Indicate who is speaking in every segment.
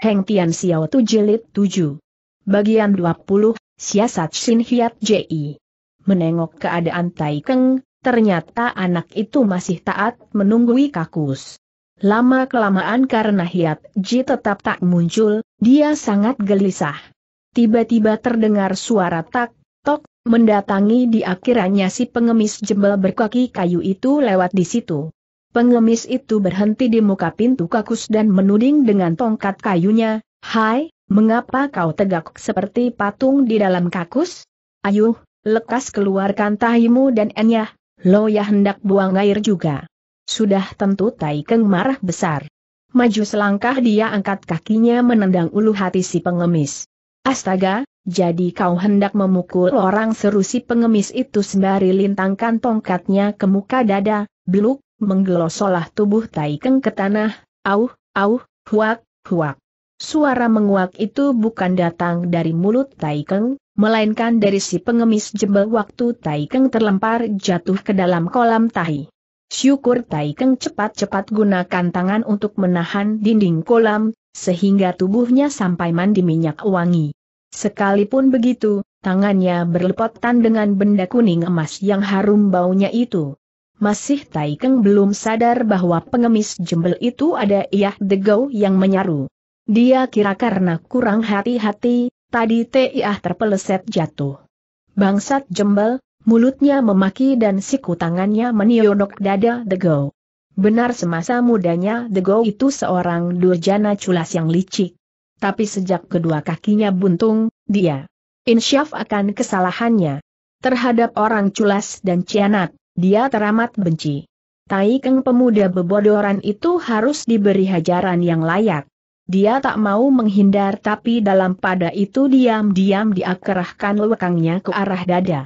Speaker 1: Heng Tian Xiao Tu Jilid 7. Bagian 20, Siasat Shin Hiat Ji. Menengok keadaan Tai Keng, ternyata anak itu masih taat menunggui kakus. Lama-kelamaan karena Hiat Ji tetap tak muncul, dia sangat gelisah. Tiba-tiba terdengar suara tak, tok, mendatangi di akhirannya si pengemis jembal berkaki kayu itu lewat di situ. Pengemis itu berhenti di muka pintu kakus dan menuding dengan tongkat kayunya, Hai, mengapa kau tegak seperti patung di dalam kakus? Ayuh, lekas keluarkan tahimu dan enyah, Lo ya hendak buang air juga. Sudah tentu Tai marah besar. Maju selangkah dia angkat kakinya menendang ulu hati si pengemis. Astaga, jadi kau hendak memukul orang seru si pengemis itu sembari lintangkan tongkatnya ke muka dada, Beluk, menggelosolah tubuh Taikeng ke tanah, au, au, huak, huak. Suara menguak itu bukan datang dari mulut Taikeng, melainkan dari si pengemis jebel waktu Taikeng terlempar jatuh ke dalam kolam tahi. Syukur Taikeng cepat-cepat gunakan tangan untuk menahan dinding kolam, sehingga tubuhnya sampai mandi minyak wangi. Sekalipun begitu, tangannya berlepotan dengan benda kuning emas yang harum baunya itu. Masih Taikeng belum sadar bahwa pengemis jembel itu ada Iyah Degau yang menyaru. Dia kira karena kurang hati-hati, tadi Tiah terpeleset jatuh. Bangsat jembel, mulutnya memaki dan siku tangannya meniodok dada Degau. Benar semasa mudanya Degau itu seorang durjana culas yang licik. Tapi sejak kedua kakinya buntung, dia insyaf akan kesalahannya terhadap orang culas dan cianat. Dia teramat benci. Tai Keng pemuda bebodoran itu harus diberi hajaran yang layak. Dia tak mau menghindar tapi dalam pada itu diam-diam diakerahkan lekangnya ke arah dada.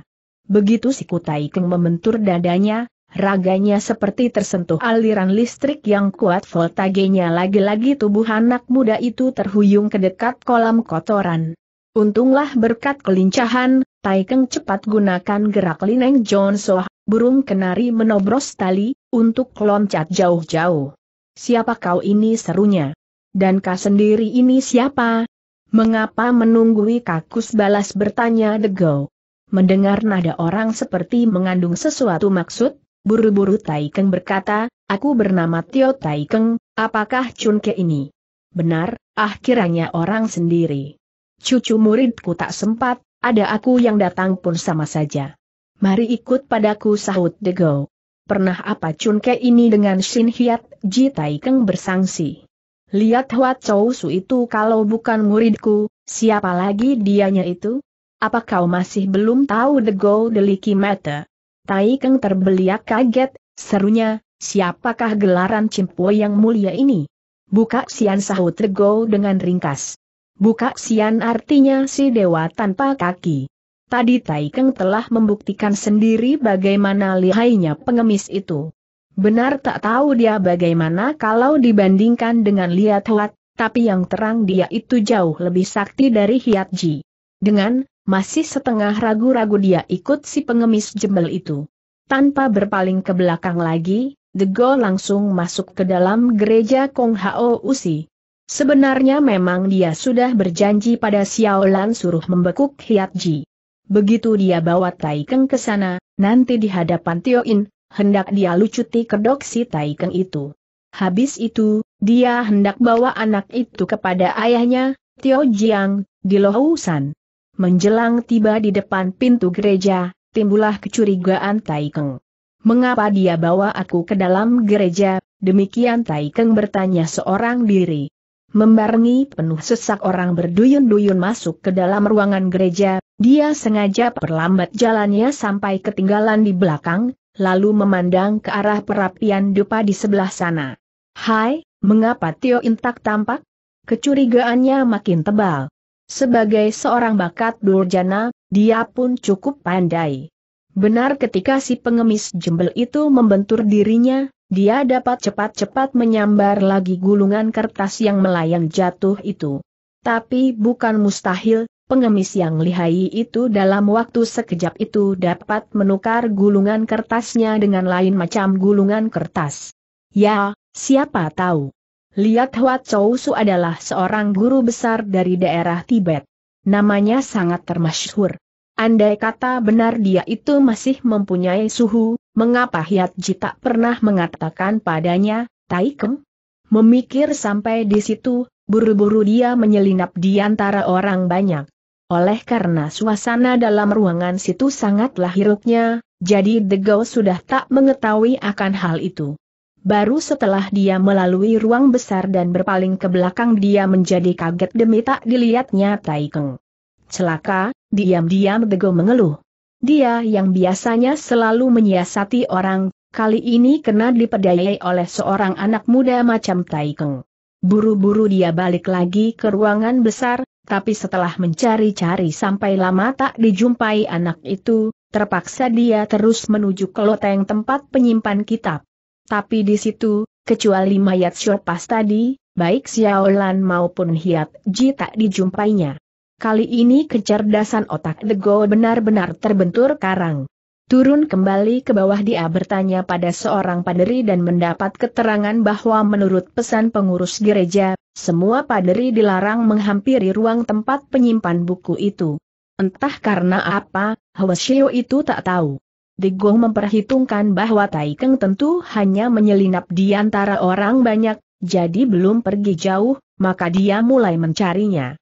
Speaker 1: Begitu si Kutai Keng membentur dadanya, raganya seperti tersentuh aliran listrik yang kuat voltagenya lagi-lagi tubuh anak muda itu terhuyung ke dekat kolam kotoran. Untunglah berkat kelincahan, Taikeng cepat gunakan gerak Lineng John Soh Burung kenari menobros tali, untuk loncat jauh-jauh. Siapa kau ini serunya? Dan kau sendiri ini siapa? Mengapa menunggui kakus balas bertanya Degau? Mendengar nada orang seperti mengandung sesuatu maksud, buru-buru Taikeng berkata, aku bernama Tio Taikeng, apakah Ke ini? Benar, ah kiranya orang sendiri. Cucu muridku tak sempat, ada aku yang datang pun sama saja. Mari ikut padaku sahut Dego. Pernah apa Chunke ini dengan Shin Hyat, Ji Taikeng bersangsi? Lihat Huat Chou Su itu kalau bukan muridku, siapa lagi dianya itu? Apa kau masih belum tahu Dego deliki mata? Tai Keng terbeliak kaget, serunya, siapakah gelaran cimpo yang mulia ini? Buka sian sahut the go dengan ringkas. Buka sian artinya si dewa tanpa kaki. Tadi Tai Keng telah membuktikan sendiri bagaimana lihainya pengemis itu. Benar tak tahu dia bagaimana kalau dibandingkan dengan Liat Huat, tapi yang terang dia itu jauh lebih sakti dari Hiat Ji. Dengan, masih setengah ragu-ragu dia ikut si pengemis jembel itu. Tanpa berpaling ke belakang lagi, The Go langsung masuk ke dalam gereja Kong Hao Usi. Sebenarnya memang dia sudah berjanji pada Xiao Lan suruh membekuk Hiat Ji. Begitu dia bawa Taikeng ke sana, nanti di hadapan Tioin, hendak dia lucuti kedok si Taikeng itu. Habis itu, dia hendak bawa anak itu kepada ayahnya, Tio Jiang, di Lohusan. Menjelang tiba di depan pintu gereja, timbullah kecurigaan Taikeng. Mengapa dia bawa aku ke dalam gereja? Demikian Taikeng bertanya seorang diri. Membarengi penuh sesak orang berduyun-duyun masuk ke dalam ruangan gereja, dia sengaja perlambat jalannya sampai ketinggalan di belakang, lalu memandang ke arah perapian dupa di sebelah sana. Hai, mengapa Tio Intak tampak? Kecurigaannya makin tebal. Sebagai seorang bakat durjana, dia pun cukup pandai. Benar ketika si pengemis jembel itu membentur dirinya, dia dapat cepat-cepat menyambar lagi gulungan kertas yang melayang jatuh itu. Tapi bukan mustahil, Pengemis yang lihai itu dalam waktu sekejap itu dapat menukar gulungan kertasnya dengan lain macam gulungan kertas. Ya, siapa tahu. Lihat, Huat Chou Su adalah seorang guru besar dari daerah Tibet. Namanya sangat termasyhur. Andai kata benar dia itu masih mempunyai suhu, mengapa Hiat Ji tak pernah mengatakan padanya, Taikem? Memikir sampai di situ, buru-buru dia menyelinap di antara orang banyak. Oleh karena suasana dalam ruangan situ sangatlah hiruknya, jadi Degau sudah tak mengetahui akan hal itu. Baru setelah dia melalui ruang besar dan berpaling ke belakang dia menjadi kaget demi tak dilihatnya Taikeng. Celaka, diam-diam Degau mengeluh. Dia yang biasanya selalu menyiasati orang, kali ini kena dipedayai oleh seorang anak muda macam Taikeng. Buru-buru dia balik lagi ke ruangan besar, tapi setelah mencari-cari sampai lama tak dijumpai anak itu, terpaksa dia terus menuju ke loteng tempat penyimpan kitab. Tapi di situ, kecuali mayat syopas tadi, baik Xiaolan maupun Hiat Ji tak dijumpainya. Kali ini kecerdasan otak The Dego benar-benar terbentur karang. Turun kembali ke bawah dia bertanya pada seorang paderi dan mendapat keterangan bahwa menurut pesan pengurus gereja, semua paderi dilarang menghampiri ruang tempat penyimpan buku itu. Entah karena apa, Hwasyo itu tak tahu. Degong memperhitungkan bahwa Taikeng tentu hanya menyelinap di antara orang banyak, jadi belum pergi jauh, maka dia mulai mencarinya.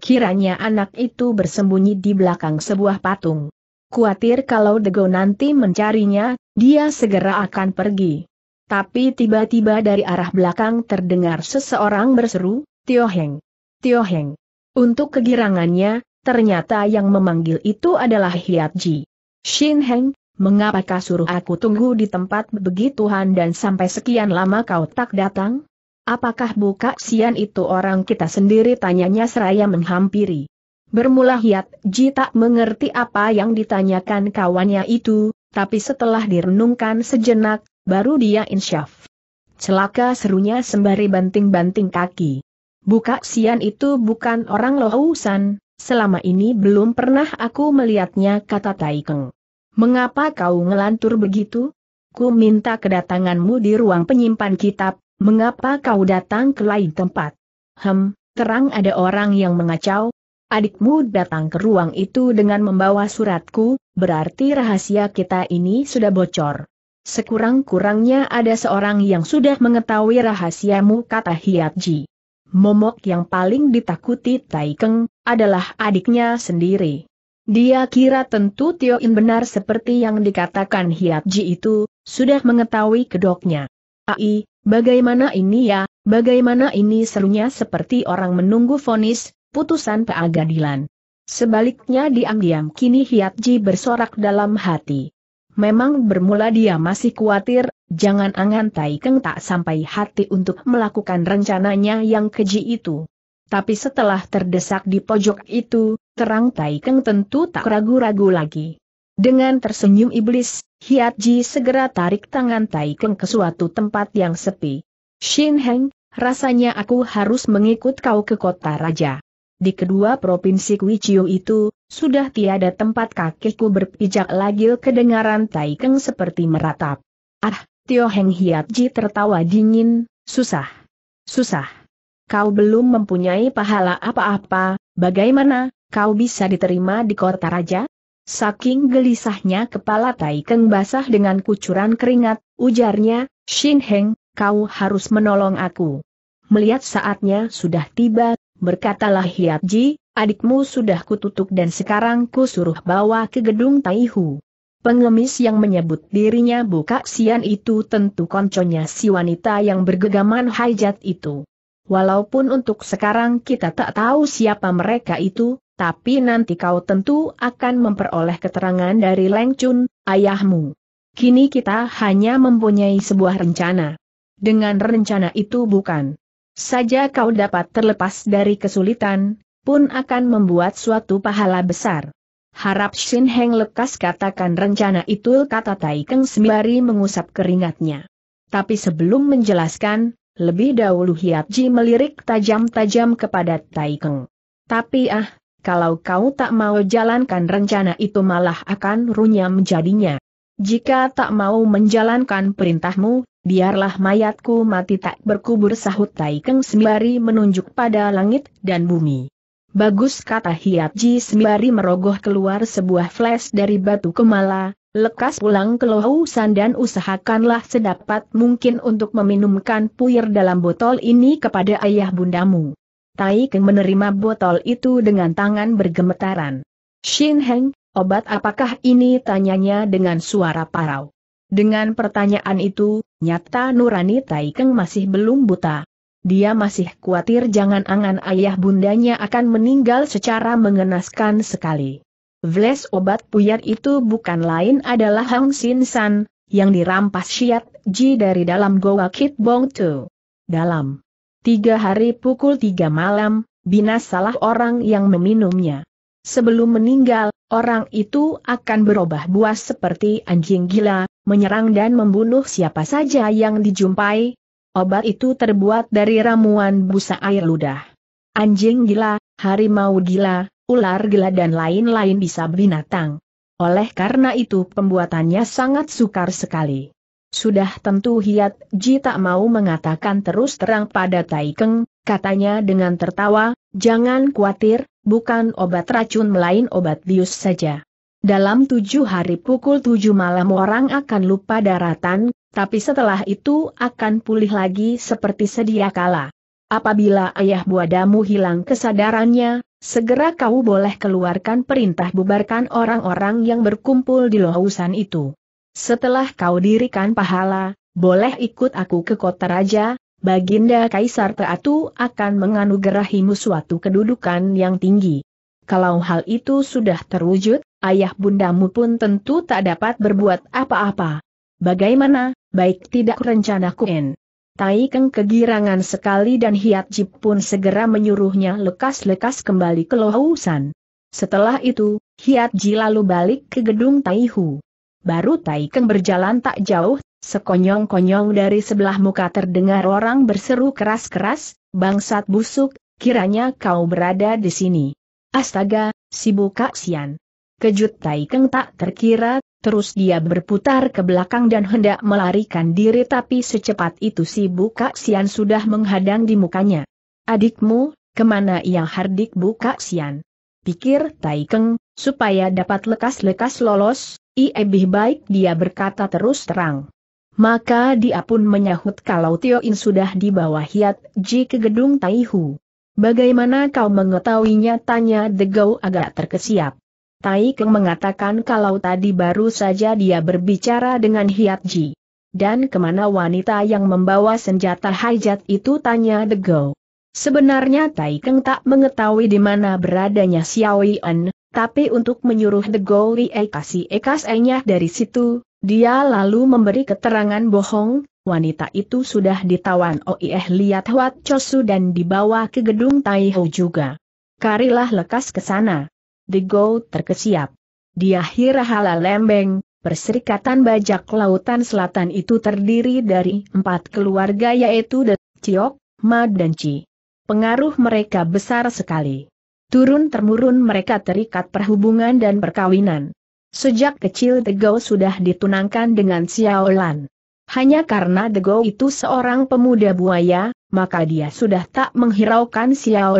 Speaker 1: Kiranya anak itu bersembunyi di belakang sebuah patung. Kuatir kalau Dego nanti mencarinya, dia segera akan pergi. Tapi tiba-tiba dari arah belakang terdengar seseorang berseru, Tio Heng. Tio Heng. Untuk kegirangannya, ternyata yang memanggil itu adalah Hiat Ji. Shin Heng, mengapakah suruh aku tunggu di tempat begituan dan sampai sekian lama kau tak datang? Apakah buka sian itu orang kita sendiri tanyanya seraya menghampiri. Bermula Hiat Ji tak mengerti apa yang ditanyakan kawannya itu, tapi setelah direnungkan sejenak, baru dia insyaf. Celaka serunya sembari banting-banting kaki. Buka Sian itu bukan orang lohusan, selama ini belum pernah aku melihatnya kata Taikeng. Mengapa kau ngelantur begitu? Ku minta kedatanganmu di ruang penyimpan kitab, mengapa kau datang ke lain tempat? Hem, terang ada orang yang mengacau, adikmu datang ke ruang itu dengan membawa suratku, berarti rahasia kita ini sudah bocor. Sekurang-kurangnya ada seorang yang sudah mengetahui rahasiamu kata Hiatji. Momok yang paling ditakuti Taikeng, adalah adiknya sendiri. Dia kira tentu Tio In benar seperti yang dikatakan Hiatji itu, sudah mengetahui kedoknya. Ai, bagaimana ini ya, bagaimana ini serunya seperti orang menunggu vonis, putusan peagadilan. Sebaliknya diam-diam kini Hiatji bersorak dalam hati. Memang bermula dia masih khawatir, jangan angan Tai Keng tak sampai hati untuk melakukan rencananya yang keji itu. Tapi setelah terdesak di pojok itu, terang Tai Keng tentu tak ragu-ragu lagi. Dengan tersenyum iblis, Hiatji segera tarik tangan Tai Keng ke suatu tempat yang sepi. Shin Heng, rasanya aku harus mengikut kau ke kota raja di kedua provinsi Kuiciu itu, sudah tiada tempat kakiku berpijak lagi kedengaran Taikeng seperti meratap. Ah, Tio Heng Hiat Ji tertawa dingin, susah. Susah. Kau belum mempunyai pahala apa-apa, bagaimana, kau bisa diterima di kota raja? Saking gelisahnya kepala Taikeng basah dengan kucuran keringat, ujarnya, Shin Heng, kau harus menolong aku. Melihat saatnya sudah tiba, berkatalah Ji, adikmu sudah kututuk dan sekarang ku suruh bawa ke gedung Taihu. Pengemis yang menyebut dirinya buka sian itu tentu konconya si wanita yang bergegaman hajat itu. Walaupun untuk sekarang kita tak tahu siapa mereka itu, tapi nanti kau tentu akan memperoleh keterangan dari Leng Chun, ayahmu. Kini kita hanya mempunyai sebuah rencana. Dengan rencana itu bukan saja kau dapat terlepas dari kesulitan, pun akan membuat suatu pahala besar. Harap Shin Heng lekas katakan rencana itu kata Tai Keng sembari mengusap keringatnya. Tapi sebelum menjelaskan, lebih dahulu Hiap Ji melirik tajam-tajam kepada Tai Keng. Tapi ah, kalau kau tak mau jalankan rencana itu malah akan runyam jadinya. Jika tak mau menjalankan perintahmu, biarlah mayatku mati tak berkubur sahut Tai Keng sembari menunjuk pada langit dan bumi. Bagus kata Hiat Ji sembari merogoh keluar sebuah flash dari batu kemala, lekas pulang ke lohusan dan usahakanlah sedapat mungkin untuk meminumkan puyer dalam botol ini kepada ayah bundamu. Tai Keng menerima botol itu dengan tangan bergemetaran. Shin Heng, obat apakah ini tanyanya dengan suara parau. Dengan pertanyaan itu, Nyata Nurani Taikeng masih belum buta. Dia masih khawatir jangan angan ayah bundanya akan meninggal secara mengenaskan sekali. Vles obat puyat itu bukan lain adalah Hang Sin San, yang dirampas Shiat Ji dari dalam Goa Kit Bong Tu. Dalam tiga hari pukul tiga malam, binasalah orang yang meminumnya. Sebelum meninggal, orang itu akan berubah buas seperti anjing gila, menyerang dan membunuh siapa saja yang dijumpai. Obat itu terbuat dari ramuan busa air ludah. Anjing gila, harimau gila, ular gila dan lain-lain bisa binatang. Oleh karena itu pembuatannya sangat sukar sekali. Sudah tentu Hiat Ji tak mau mengatakan terus terang pada Taikeng, katanya dengan tertawa, jangan khawatir, bukan obat racun melain obat bius saja. Dalam tujuh hari pukul tujuh malam orang akan lupa daratan, tapi setelah itu akan pulih lagi seperti sedia kala. Apabila ayah buadamu hilang kesadarannya, segera kau boleh keluarkan perintah bubarkan orang-orang yang berkumpul di lohusan itu. Setelah kau dirikan pahala, boleh ikut aku ke kota raja, Baginda Kaisar Teatu akan menganugerahimu suatu kedudukan yang tinggi. Kalau hal itu sudah terwujud, ayah bundamu pun tentu tak dapat berbuat apa-apa. Bagaimana, baik tidak rencanaku en. Tai Keng kegirangan sekali dan Hiat Jip pun segera menyuruhnya lekas-lekas kembali ke Lohusan. Setelah itu, Hiat Ji lalu balik ke gedung Tai Hu. Baru Tai Keng berjalan tak jauh, sekonyong-konyong dari sebelah muka terdengar orang berseru keras-keras, bangsat busuk, kiranya kau berada di sini. Astaga, si Bukak Sian. Kejut Tai Keng tak terkira, terus dia berputar ke belakang dan hendak melarikan diri tapi secepat itu si Buka Sian sudah menghadang di mukanya. Adikmu, kemana ia hardik Buka Sian? Pikir Tai Keng, supaya dapat lekas-lekas lolos, lebih baik dia berkata terus terang. Maka dia pun menyahut kalau Tio In sudah dibawa Hiat Ji ke gedung Taihu. Bagaimana kau mengetahuinya tanya Degau agak terkesiap. Tai Keng mengatakan kalau tadi baru saja dia berbicara dengan Hiat Ji. Dan kemana wanita yang membawa senjata hajat itu tanya Dego. Sebenarnya Tai Keng tak mengetahui di mana beradanya Xiao Xiaoyan, tapi untuk menyuruh Dego Li kasih ekas enya dari situ, dia lalu memberi keterangan bohong, wanita itu sudah ditawan Oieh eh lihat Huat Chosu dan dibawa ke gedung Tai Ho juga. Karilah lekas ke sana. The Go terkesiap. Di akhir hala lembeng, perserikatan bajak lautan selatan itu terdiri dari empat keluarga yaitu The Chiok, Ma dan Chi. Pengaruh mereka besar sekali. Turun-temurun mereka terikat perhubungan dan perkawinan. Sejak kecil The Go sudah ditunangkan dengan Lan. Hanya karena The Go itu seorang pemuda buaya, maka dia sudah tak menghiraukan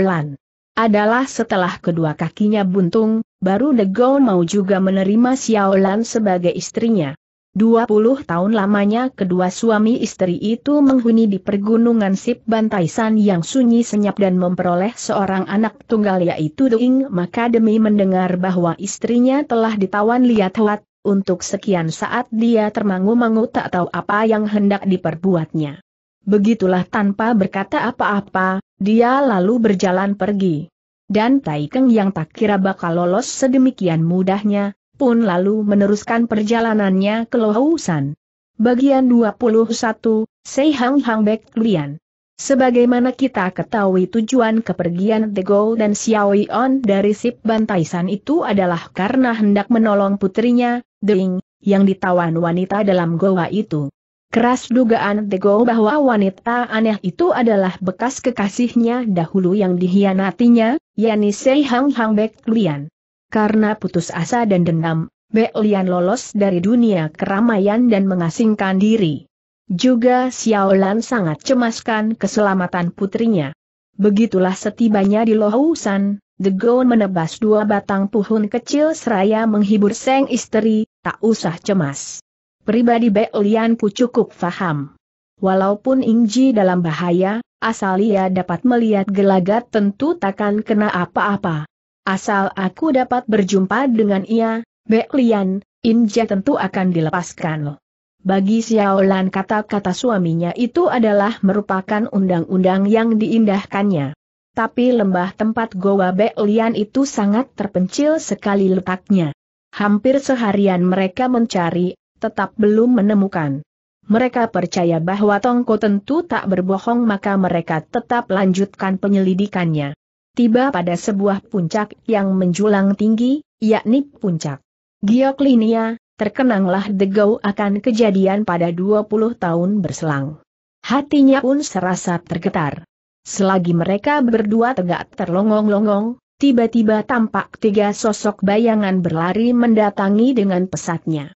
Speaker 1: Lan adalah setelah kedua kakinya buntung, baru Degong mau juga menerima Xiaolan sebagai istrinya. 20 tahun lamanya kedua suami istri itu menghuni di pergunungan Sip Bantaisan yang sunyi senyap dan memperoleh seorang anak tunggal yaitu Doing maka demi mendengar bahwa istrinya telah ditawan liat Huat, untuk sekian saat dia termangu-mangu tak tahu apa yang hendak diperbuatnya. Begitulah tanpa berkata apa-apa, dia lalu berjalan pergi. Dan Taikeng yang tak kira bakal lolos sedemikian mudahnya, pun lalu meneruskan perjalanannya ke Lohusan. Bagian 21, Sei Hang Hang Bek Lian. Sebagaimana kita ketahui tujuan kepergian The Go dan Xiao On dari Sip Bantaisan itu adalah karena hendak menolong putrinya, Ding, yang ditawan wanita dalam goa itu. Keras dugaan Tego bahwa wanita aneh itu adalah bekas kekasihnya dahulu yang dihianatinya, yakni Sei Hang Hang Bek Lian. Karena putus asa dan dendam, Bek Lian lolos dari dunia keramaian dan mengasingkan diri. Juga Xiao Lan sangat cemaskan keselamatan putrinya. Begitulah setibanya di Lohusan, The Goon menebas dua batang pohon kecil seraya menghibur sang istri, tak usah cemas. Pribadi Bek ku cukup faham. Walaupun Inji dalam bahaya, asal ia dapat melihat gelagat tentu takkan kena apa-apa. Asal aku dapat berjumpa dengan ia, Bek Lian, Inji tentu akan dilepaskan. Bagi Xiaolan kata-kata suaminya itu adalah merupakan undang-undang yang diindahkannya. Tapi lembah tempat Goa Bek Lian itu sangat terpencil sekali letaknya. Hampir seharian mereka mencari, tetap belum menemukan. Mereka percaya bahwa Tongko tentu tak berbohong maka mereka tetap lanjutkan penyelidikannya. Tiba pada sebuah puncak yang menjulang tinggi, yakni puncak Gioklinia, terkenanglah degau akan kejadian pada 20 tahun berselang. Hatinya pun serasa tergetar. Selagi mereka berdua tegak terlongong-longong, tiba-tiba tampak tiga sosok bayangan berlari mendatangi dengan pesatnya.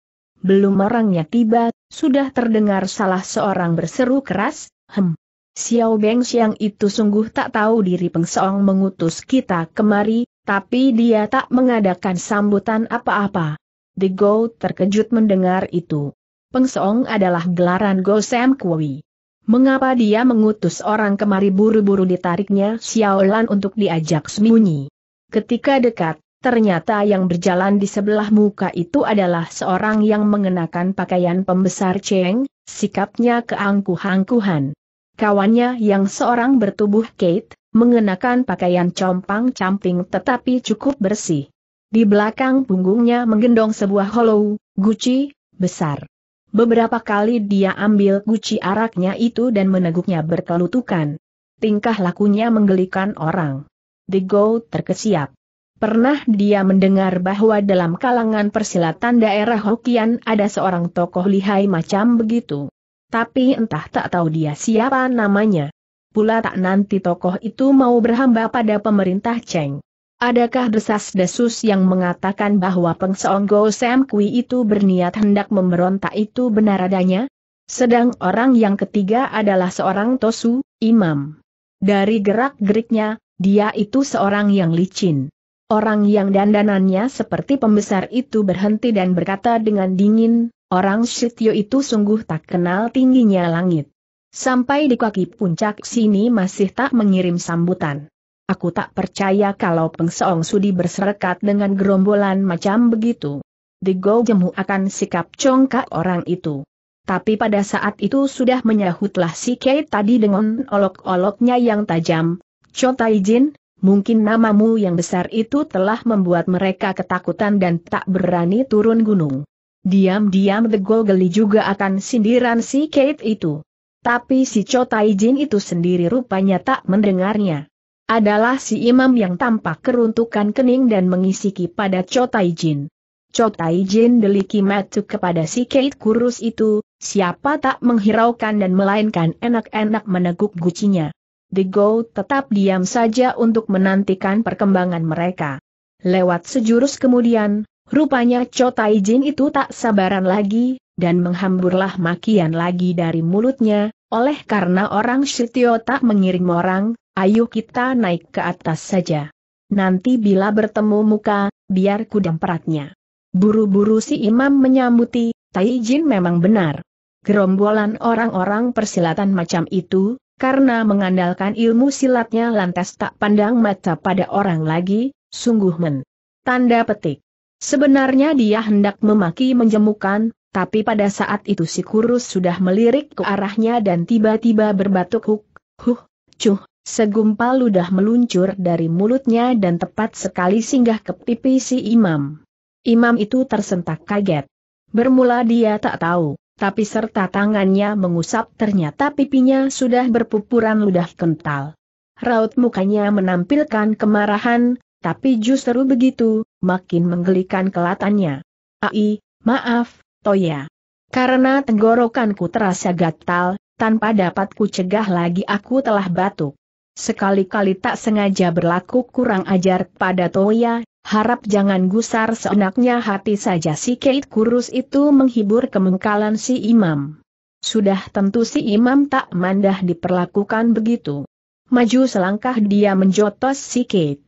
Speaker 1: Belum orangnya tiba, sudah terdengar salah seorang berseru keras, hem. Xiao Beng Xiang itu sungguh tak tahu diri Pengseong mengutus kita kemari, tapi dia tak mengadakan sambutan apa-apa. The Go terkejut mendengar itu. Pengseong adalah gelaran Go Sam Kui. Mengapa dia mengutus orang kemari buru-buru ditariknya Xiao Lan untuk diajak sembunyi? Ketika dekat, Ternyata yang berjalan di sebelah muka itu adalah seorang yang mengenakan pakaian pembesar Cheng, sikapnya keangkuh-angkuhan. Kawannya yang seorang bertubuh Kate, mengenakan pakaian compang-camping tetapi cukup bersih. Di belakang punggungnya menggendong sebuah hollow, guci, besar. Beberapa kali dia ambil guci araknya itu dan meneguknya berkelutukan. Tingkah lakunya menggelikan orang. The Go terkesiap. Pernah dia mendengar bahwa dalam kalangan persilatan daerah Hokian ada seorang tokoh lihai macam begitu. Tapi entah tak tahu dia siapa namanya. Pula tak nanti tokoh itu mau berhamba pada pemerintah Cheng. Adakah desas-desus yang mengatakan bahwa Seong Go Sam Kui itu berniat hendak memberontak itu benar adanya? Sedang orang yang ketiga adalah seorang Tosu, imam. Dari gerak-geriknya, dia itu seorang yang licin. Orang yang dandanannya seperti pembesar itu berhenti dan berkata dengan dingin, orang Sityo itu sungguh tak kenal tingginya langit. Sampai di kaki puncak sini masih tak mengirim sambutan. Aku tak percaya kalau Pengseong Sudi berserekat dengan gerombolan macam begitu. Di Go Jemu akan sikap congkak orang itu. Tapi pada saat itu sudah menyahutlah si Kei tadi dengan olok-oloknya yang tajam. Cho Jin, mungkin namamu yang besar itu telah membuat mereka ketakutan dan tak berani turun gunung. Diam-diam The geli juga akan sindiran si Kate itu. Tapi si Cho Jin itu sendiri rupanya tak mendengarnya. Adalah si imam yang tampak keruntukan kening dan mengisiki pada Cho Jin. Cho Jin deliki matu kepada si Kate kurus itu, siapa tak menghiraukan dan melainkan enak-enak meneguk gucinya. The Go tetap diam saja untuk menantikan perkembangan mereka. Lewat sejurus kemudian, rupanya Cho Taijin itu tak sabaran lagi, dan menghamburlah makian lagi dari mulutnya, oleh karena orang Shitio tak mengirim orang, ayo kita naik ke atas saja. Nanti bila bertemu muka, biar kudam peratnya. Buru-buru si imam menyambuti, Taijin memang benar. Gerombolan orang-orang persilatan macam itu, karena mengandalkan ilmu silatnya lantas tak pandang mata pada orang lagi, sungguh men. Tanda petik. Sebenarnya dia hendak memaki menjemukan, tapi pada saat itu si kurus sudah melirik ke arahnya dan tiba-tiba berbatuk huk, huh, cuh, segumpal ludah meluncur dari mulutnya dan tepat sekali singgah ke pipi si imam. Imam itu tersentak kaget. Bermula dia tak tahu tapi serta tangannya mengusap ternyata pipinya sudah berpupuran ludah kental. Raut mukanya menampilkan kemarahan, tapi justru begitu, makin menggelikan kelatannya. Ai, maaf, Toya. Karena tenggorokanku terasa gatal, tanpa dapat ku cegah lagi aku telah batuk. Sekali-kali tak sengaja berlaku kurang ajar pada Toya, harap jangan gusar seenaknya hati saja si Kate Kurus itu menghibur kemengkalan si imam. Sudah tentu si imam tak mandah diperlakukan begitu. Maju selangkah dia menjotos si Kate.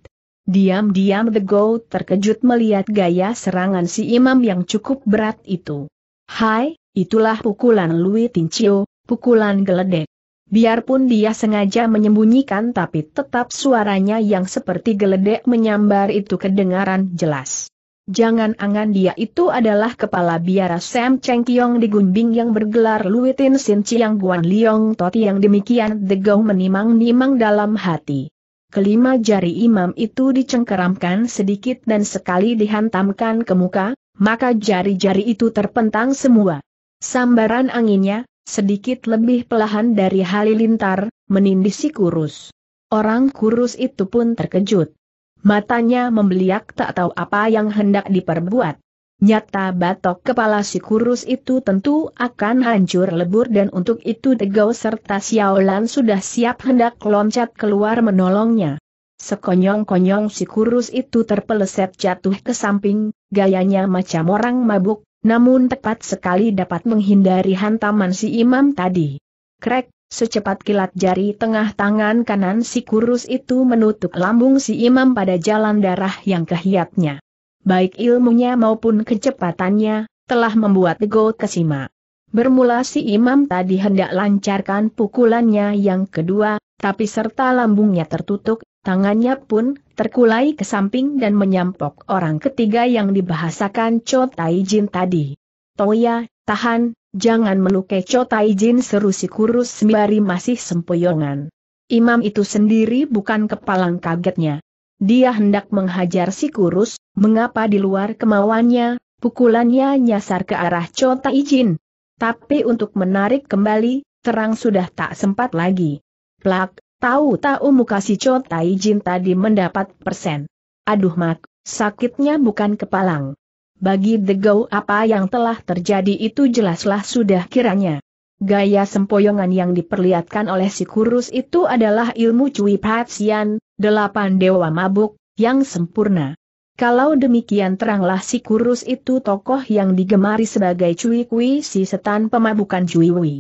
Speaker 1: Diam-diam The Go terkejut melihat gaya serangan si imam yang cukup berat itu. Hai, itulah pukulan Louis Tincio, pukulan geledek. Biarpun dia sengaja menyembunyikan tapi tetap suaranya yang seperti geledek menyambar itu kedengaran jelas. Jangan-angan dia itu adalah kepala biara Sam Cheng Kiong di Gunbing yang bergelar Luitin Sin Chiang Guan Liong Toti yang demikian degau menimang-nimang dalam hati. Kelima jari imam itu dicengkeramkan sedikit dan sekali dihantamkan ke muka, maka jari-jari itu terpentang semua. Sambaran anginnya, Sedikit lebih pelahan dari halilintar, menindisi kurus. Orang kurus itu pun terkejut. Matanya membeliak tak tahu apa yang hendak diperbuat. Nyata batok kepala si kurus itu tentu akan hancur lebur dan untuk itu Tegau serta Xiaolan sudah siap hendak loncat keluar menolongnya. Sekonyong-konyong si kurus itu terpeleset jatuh ke samping, gayanya macam orang mabuk, namun tepat sekali dapat menghindari hantaman si imam tadi. Krek, secepat kilat jari tengah tangan kanan si kurus itu menutup lambung si imam pada jalan darah yang kehiatnya. Baik ilmunya maupun kecepatannya, telah membuat ego kesima. Bermula si imam tadi hendak lancarkan pukulannya yang kedua, tapi serta lambungnya tertutup, Tangannya pun terkulai ke samping dan menyampok orang ketiga yang dibahasakan Cho Jin tadi. Toya, oh tahan, jangan melukai Cho Jin seru si kurus sembari masih sempoyongan. Imam itu sendiri bukan kepalang kagetnya. Dia hendak menghajar si kurus, mengapa di luar kemauannya, pukulannya nyasar ke arah Cho Jin. Tapi untuk menarik kembali, terang sudah tak sempat lagi. Plak, Tahu-tahu muka si Cho Tai Jin tadi mendapat persen. Aduh mak, sakitnya bukan kepalang. Bagi Degau apa yang telah terjadi itu jelaslah sudah kiranya. Gaya sempoyongan yang diperlihatkan oleh si kurus itu adalah ilmu Cui Patsian, delapan dewa mabuk, yang sempurna. Kalau demikian teranglah si kurus itu tokoh yang digemari sebagai Cui Kui si setan pemabukan Cui Wui.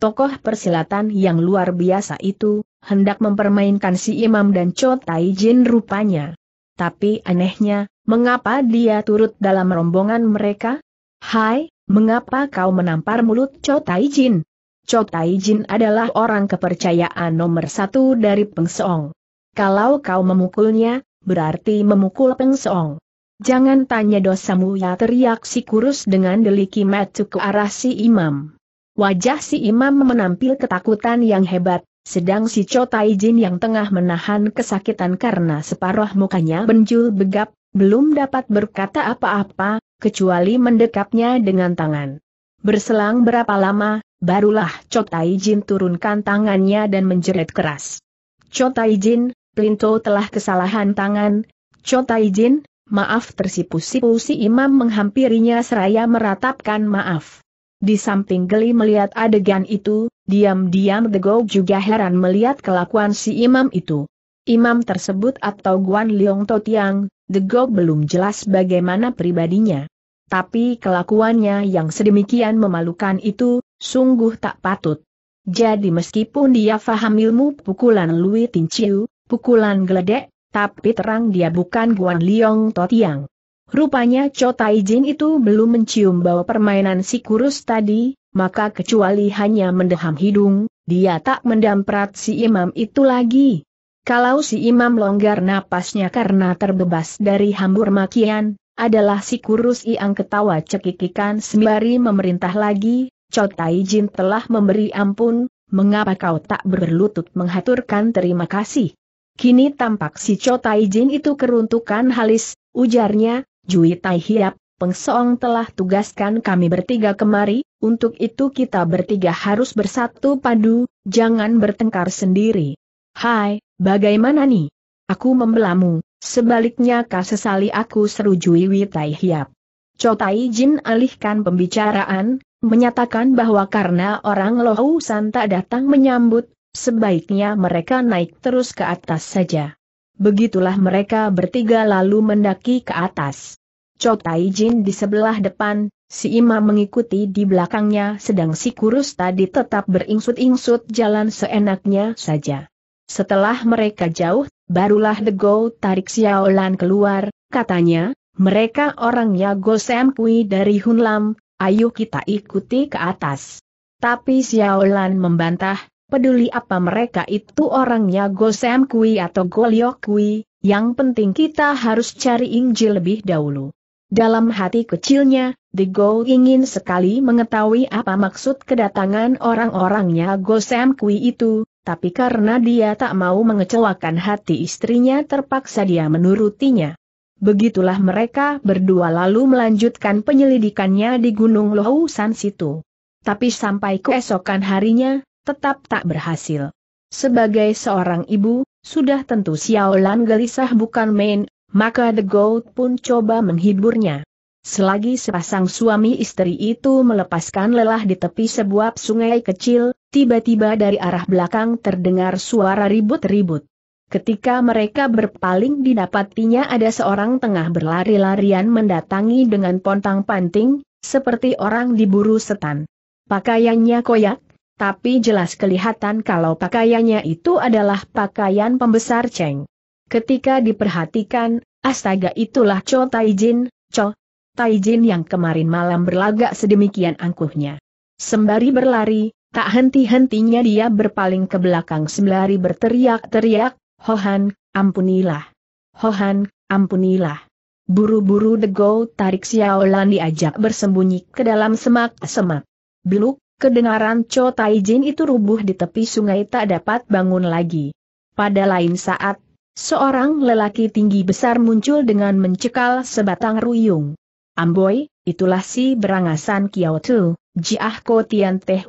Speaker 1: Tokoh persilatan yang luar biasa itu, hendak mempermainkan si imam dan Cho Tai Jin rupanya. Tapi anehnya, mengapa dia turut dalam rombongan mereka? Hai, mengapa kau menampar mulut Cho Tai Jin? Cho Jin adalah orang kepercayaan nomor satu dari Peng Song. Kalau kau memukulnya, berarti memukul Peng Song. Jangan tanya dosamu ya teriak si kurus dengan deliki matu ke arah si imam. Wajah si imam menampil ketakutan yang hebat, sedang si Cho Jin yang tengah menahan kesakitan karena separuh mukanya benjul begap, belum dapat berkata apa-apa, kecuali mendekapnya dengan tangan. Berselang berapa lama, barulah Cho Jin turunkan tangannya dan menjerit keras. Cho Jin, Plinto telah kesalahan tangan, Cho Jin, maaf tersipu-sipu si imam menghampirinya seraya meratapkan maaf. Di samping geli melihat adegan itu, diam-diam Dego juga heran melihat kelakuan si imam itu. Imam tersebut atau Guan Liong Totiang, Dego belum jelas bagaimana pribadinya. Tapi kelakuannya yang sedemikian memalukan itu, sungguh tak patut. Jadi meskipun dia faham ilmu pukulan Lui Tinciu, pukulan geledek, tapi terang dia bukan Guan Liong Totiang. Rupanya Cho Jin itu belum mencium bau permainan si kurus tadi, maka kecuali hanya mendeham hidung, dia tak mendamprat si imam itu lagi. Kalau si imam longgar napasnya karena terbebas dari hambur makian, adalah si kurus yang ketawa cekikikan sembari memerintah lagi, Cho Jin telah memberi ampun, mengapa kau tak berlutut menghaturkan terima kasih? Kini tampak si Cho Jin itu keruntukan halis, ujarnya, Jui Tai Hiap, Pengsoong telah tugaskan kami bertiga kemari, untuk itu kita bertiga harus bersatu padu, jangan bertengkar sendiri. Hai, bagaimana nih? Aku membelamu, sebaliknya kau sesali aku seru Jui Tai Hiap. Cotai Jin alihkan pembicaraan, menyatakan bahwa karena orang Lohousan tak datang menyambut, sebaiknya mereka naik terus ke atas saja. Begitulah mereka bertiga lalu mendaki ke atas. Cho Tai Jin di sebelah depan, si imam mengikuti di belakangnya sedang si kurus tadi tetap beringsut-ingsut jalan seenaknya saja. Setelah mereka jauh, barulah the Go tarik Xiao Lan keluar, katanya, mereka orangnya Gosem Kui dari Hunlam, ayo kita ikuti ke atas. Tapi Xiao Lan membantah, peduli apa mereka itu orangnya Gosem Kui atau Goliok Kui, yang penting kita harus cari Injil lebih dahulu. Dalam hati kecilnya, The Go ingin sekali mengetahui apa maksud kedatangan orang-orangnya Gosem Kui itu, tapi karena dia tak mau mengecewakan hati istrinya terpaksa dia menurutinya. Begitulah mereka berdua lalu melanjutkan penyelidikannya di Gunung Lohousan situ. Tapi sampai keesokan harinya, tetap tak berhasil. Sebagai seorang ibu, sudah tentu Xiao Lan gelisah bukan main, maka The Goat pun coba menghiburnya. Selagi sepasang suami istri itu melepaskan lelah di tepi sebuah sungai kecil, tiba-tiba dari arah belakang terdengar suara ribut-ribut. Ketika mereka berpaling didapatinya ada seorang tengah berlari-larian mendatangi dengan pontang-panting, seperti orang diburu setan. Pakaiannya koyak, tapi jelas kelihatan kalau pakaiannya itu adalah pakaian pembesar ceng. Ketika diperhatikan, astaga itulah Cho Taijin, Cho Taijin yang kemarin malam berlagak sedemikian angkuhnya. Sembari berlari, tak henti-hentinya dia berpaling ke belakang sembari berteriak-teriak, Hohan, ampunilah. Hohan, ampunilah. Buru-buru Go tarik Xiaolan diajak bersembunyi ke dalam semak-semak. Biluk, kedengaran Cho Taijin itu rubuh di tepi sungai tak dapat bangun lagi. Pada lain saat, Seorang lelaki tinggi besar muncul dengan mencekal sebatang ruyung. Amboi, itulah si berangasan Kiao Tu, Jiah Ko Tian Teh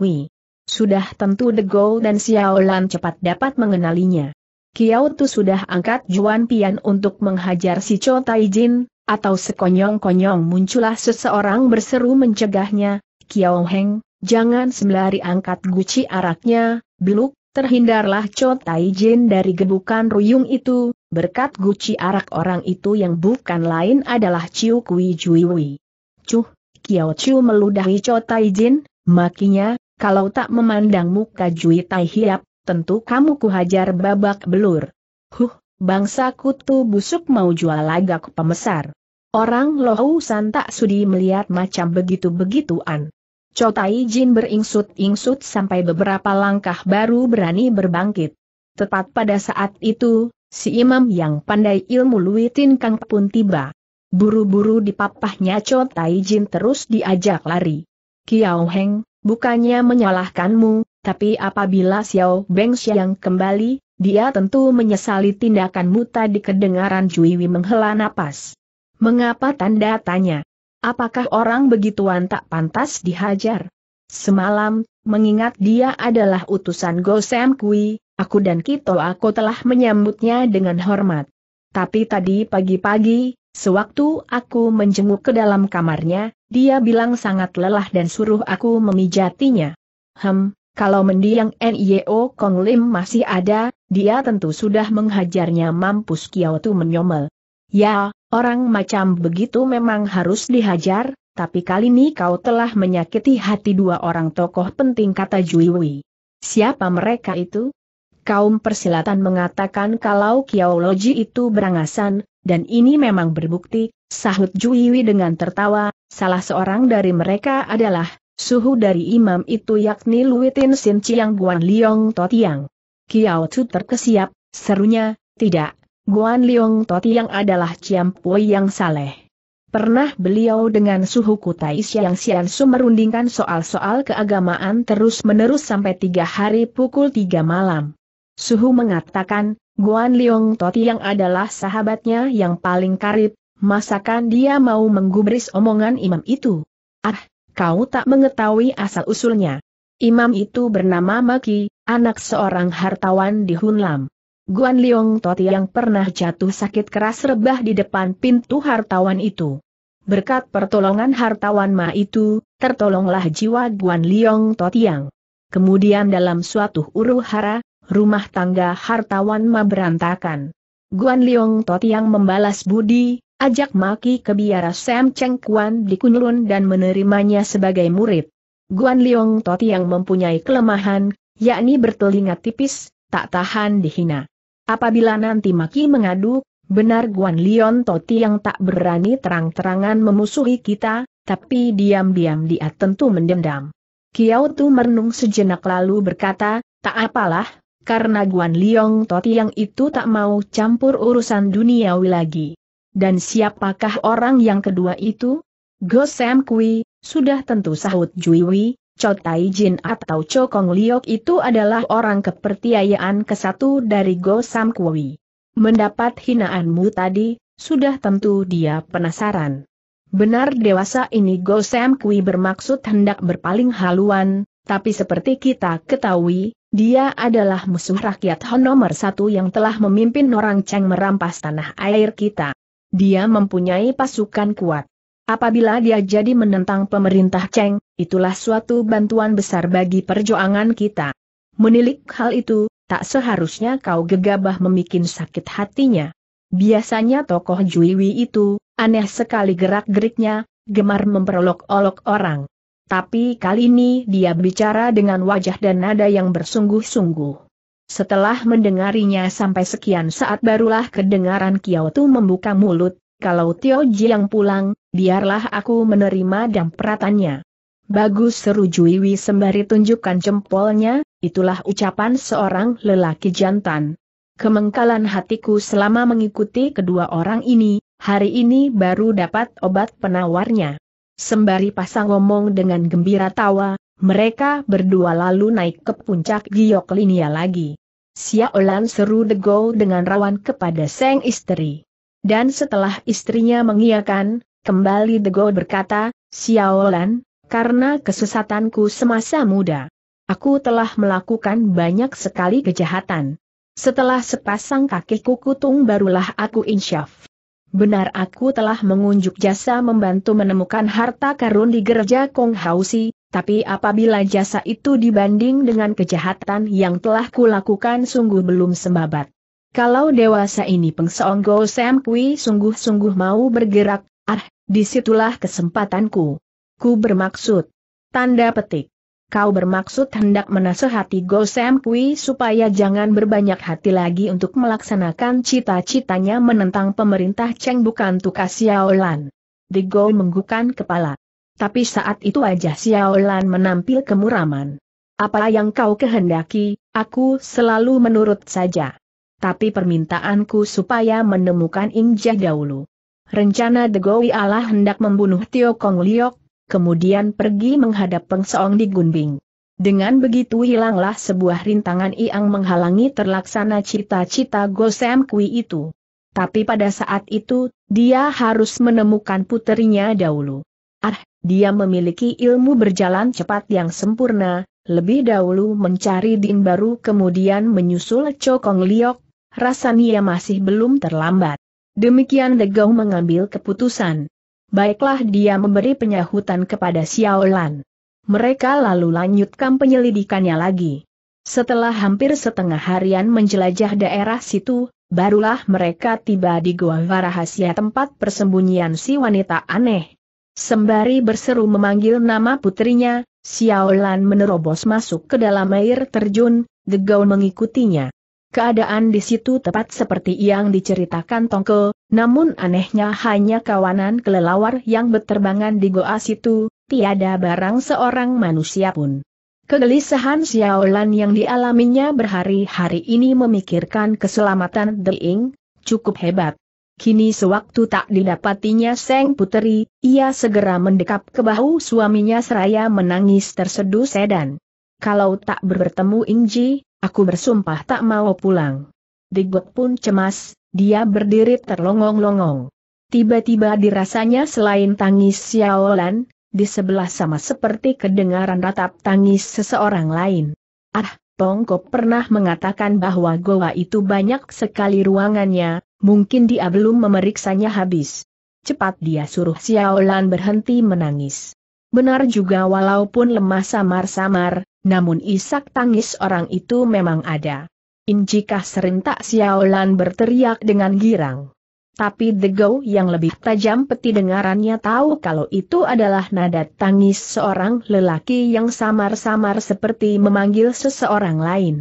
Speaker 1: Sudah tentu Degou dan Xiao Lan cepat dapat mengenalinya. Kiao Tu sudah angkat Juan Pian untuk menghajar si Cho Tai Jin, atau sekonyong-konyong muncullah seseorang berseru mencegahnya, Kiao Heng, jangan sembari angkat guci araknya, biluk, Terhindarlah Cho Tai Jin dari gebukan ruyung itu, berkat guci arak orang itu yang bukan lain adalah Chiu Kui Jui Wui. Cuh, Kiao Chiu meludahi Cho Tai Jin, makinya, kalau tak memandang muka Jui Tai Hiap, tentu kamu kuhajar babak belur. Huh, bangsa kutu busuk mau jual lagak pemesar. Orang Lohusan tak sudi melihat macam begitu-begituan. Cotai Jin beringsut-ingsut sampai beberapa langkah baru berani berbangkit. Tepat pada saat itu, si imam yang pandai ilmu Lui Tin Kang pun tiba. Buru-buru dipapahnya Cotai Jin terus diajak lari. Kiao Heng, bukannya menyalahkanmu, tapi apabila Xiao Beng yang kembali, dia tentu menyesali tindakanmu tadi kedengaran Wei menghela napas. Mengapa tanda tanya? Apakah orang begituan tak pantas dihajar? Semalam, mengingat dia adalah utusan Gosem Kui, aku dan Kito aku telah menyambutnya dengan hormat. Tapi tadi pagi-pagi, sewaktu aku menjenguk ke dalam kamarnya, dia bilang sangat lelah dan suruh aku memijatinya. Hem, kalau mendiang NIO Kong Lim masih ada, dia tentu sudah menghajarnya mampus Kiao Tu menyomel. Ya, Orang macam begitu memang harus dihajar, tapi kali ini kau telah menyakiti hati dua orang tokoh penting kata Juiwi. Siapa mereka itu? Kaum persilatan mengatakan kalau Loji itu berangasan, dan ini memang berbukti, sahut Juiwi dengan tertawa, salah seorang dari mereka adalah, suhu dari imam itu yakni Luitin Sin Chiang Guan Liong Totiang. Kiao Chu terkesiap, serunya, tidak, Guan Liong Toti yang adalah Pui yang saleh. Pernah beliau dengan suhu Kutai Siang Sian Su merundingkan soal-soal keagamaan terus-menerus sampai tiga hari pukul tiga malam. Suhu mengatakan, Guan Liong Toti yang adalah sahabatnya yang paling karib, masakan dia mau menggubris omongan imam itu. Ah, kau tak mengetahui asal-usulnya. Imam itu bernama Maki, anak seorang hartawan di Hunlam. Guan Liong Toti yang pernah jatuh sakit keras rebah di depan pintu hartawan itu. Berkat pertolongan hartawan Ma itu, tertolonglah jiwa Guan Liong Totiang. Kemudian dalam suatu uru hara, rumah tangga hartawan Ma berantakan. Guan Liong Totiang membalas budi, ajak Maki ke biara Sam Cheng Kuan di Kunlun dan menerimanya sebagai murid. Guan Liong Totiang mempunyai kelemahan, yakni bertelinga tipis, tak tahan dihina. Apabila nanti Maki mengadu, benar Guan Lion Toti yang tak berani terang-terangan memusuhi kita, tapi diam-diam dia tentu mendendam. Kiao Tu merenung sejenak lalu berkata, tak apalah, karena Guan Liong Toti yang itu tak mau campur urusan duniawi lagi. Dan siapakah orang yang kedua itu? Go Sam Kui, sudah tentu sahut Juiwi, Cho Tai Jin atau Cho Liok itu adalah orang kepertiayaan kesatu dari Go Sam Kui. Mendapat hinaanmu tadi, sudah tentu dia penasaran. Benar dewasa ini Go Sam Kui bermaksud hendak berpaling haluan, tapi seperti kita ketahui, dia adalah musuh rakyat Hon nomor satu yang telah memimpin orang Cheng merampas tanah air kita. Dia mempunyai pasukan kuat. Apabila dia jadi menentang pemerintah Cheng, itulah suatu bantuan besar bagi perjuangan kita. Menilik hal itu, tak seharusnya kau gegabah memikin sakit hatinya. Biasanya tokoh Juiwi itu, aneh sekali gerak-geriknya, gemar memperolok-olok orang. Tapi kali ini dia bicara dengan wajah dan nada yang bersungguh-sungguh. Setelah mendengarinya sampai sekian saat barulah kedengaran Kiao Tu membuka mulut, kalau Tio Jiang pulang, biarlah aku menerima dampratannya. Bagus seru Juiwi sembari tunjukkan jempolnya, itulah ucapan seorang lelaki jantan. Kemengkalan hatiku selama mengikuti kedua orang ini, hari ini baru dapat obat penawarnya. Sembari pasang ngomong dengan gembira tawa, mereka berdua lalu naik ke puncak giok linia lagi. Siaolan seru degau dengan rawan kepada sang istri. Dan setelah istrinya mengiakan, Kembali Dego berkata, Xiaolan, karena kesesatanku semasa muda. Aku telah melakukan banyak sekali kejahatan. Setelah sepasang kaki kutung barulah aku insyaf. Benar aku telah mengunjuk jasa membantu menemukan harta karun di gereja Kong Hausi, tapi apabila jasa itu dibanding dengan kejahatan yang telah kulakukan sungguh belum sembabat. Kalau dewasa ini pengseonggo Go Sam Kui sungguh-sungguh mau bergerak, Ah, disitulah kesempatanku. Ku bermaksud. Tanda petik. Kau bermaksud hendak menasehati Gosem Kui supaya jangan berbanyak hati lagi untuk melaksanakan cita-citanya menentang pemerintah Cheng bukan Tuka Xiaolan. The Go menggukan kepala. Tapi saat itu aja Xiaolan menampil kemuraman. Apa yang kau kehendaki, aku selalu menurut saja. Tapi permintaanku supaya menemukan Ingjah dahulu rencana Degowi Allah hendak membunuh Tio Kong Liok, kemudian pergi menghadap Peng di Gunbing. Dengan begitu hilanglah sebuah rintangan yang menghalangi terlaksana cita-cita Gosem Kui itu. Tapi pada saat itu, dia harus menemukan puterinya dahulu. Ah, dia memiliki ilmu berjalan cepat yang sempurna, lebih dahulu mencari Din baru kemudian menyusul Cokong Liok, rasanya masih belum terlambat. Demikian Degau mengambil keputusan. Baiklah dia memberi penyahutan kepada Xiao Lan. Mereka lalu lanjutkan penyelidikannya lagi. Setelah hampir setengah harian menjelajah daerah situ, barulah mereka tiba di gua rahasia tempat persembunyian si wanita aneh. Sembari berseru memanggil nama putrinya, Xiao Lan menerobos masuk ke dalam air terjun, Degau mengikutinya. Keadaan di situ tepat seperti yang diceritakan Tongko, namun anehnya hanya kawanan kelelawar yang berterbangan di goa situ, tiada barang seorang manusia pun. Kegelisahan Xiaolan yang dialaminya berhari-hari ini memikirkan keselamatan Deing, cukup hebat. Kini sewaktu tak didapatinya Seng Puteri, ia segera mendekap ke bahu suaminya seraya menangis terseduh sedan. Kalau tak bertemu Inji, Aku bersumpah tak mau pulang. Digbot pun cemas, dia berdiri terlongong-longong. Tiba-tiba dirasanya selain tangis Xiaolan, di sebelah sama seperti kedengaran ratap tangis seseorang lain. Ah, Tongko pernah mengatakan bahwa goa itu banyak sekali ruangannya, mungkin dia belum memeriksanya habis. Cepat dia suruh Xiaolan berhenti menangis. Benar juga walaupun lemah samar-samar, namun isak tangis orang itu memang ada. Injikah serentak Xiaolan berteriak dengan girang. Tapi Go yang lebih tajam peti dengarannya tahu kalau itu adalah nada tangis seorang lelaki yang samar-samar seperti memanggil seseorang lain.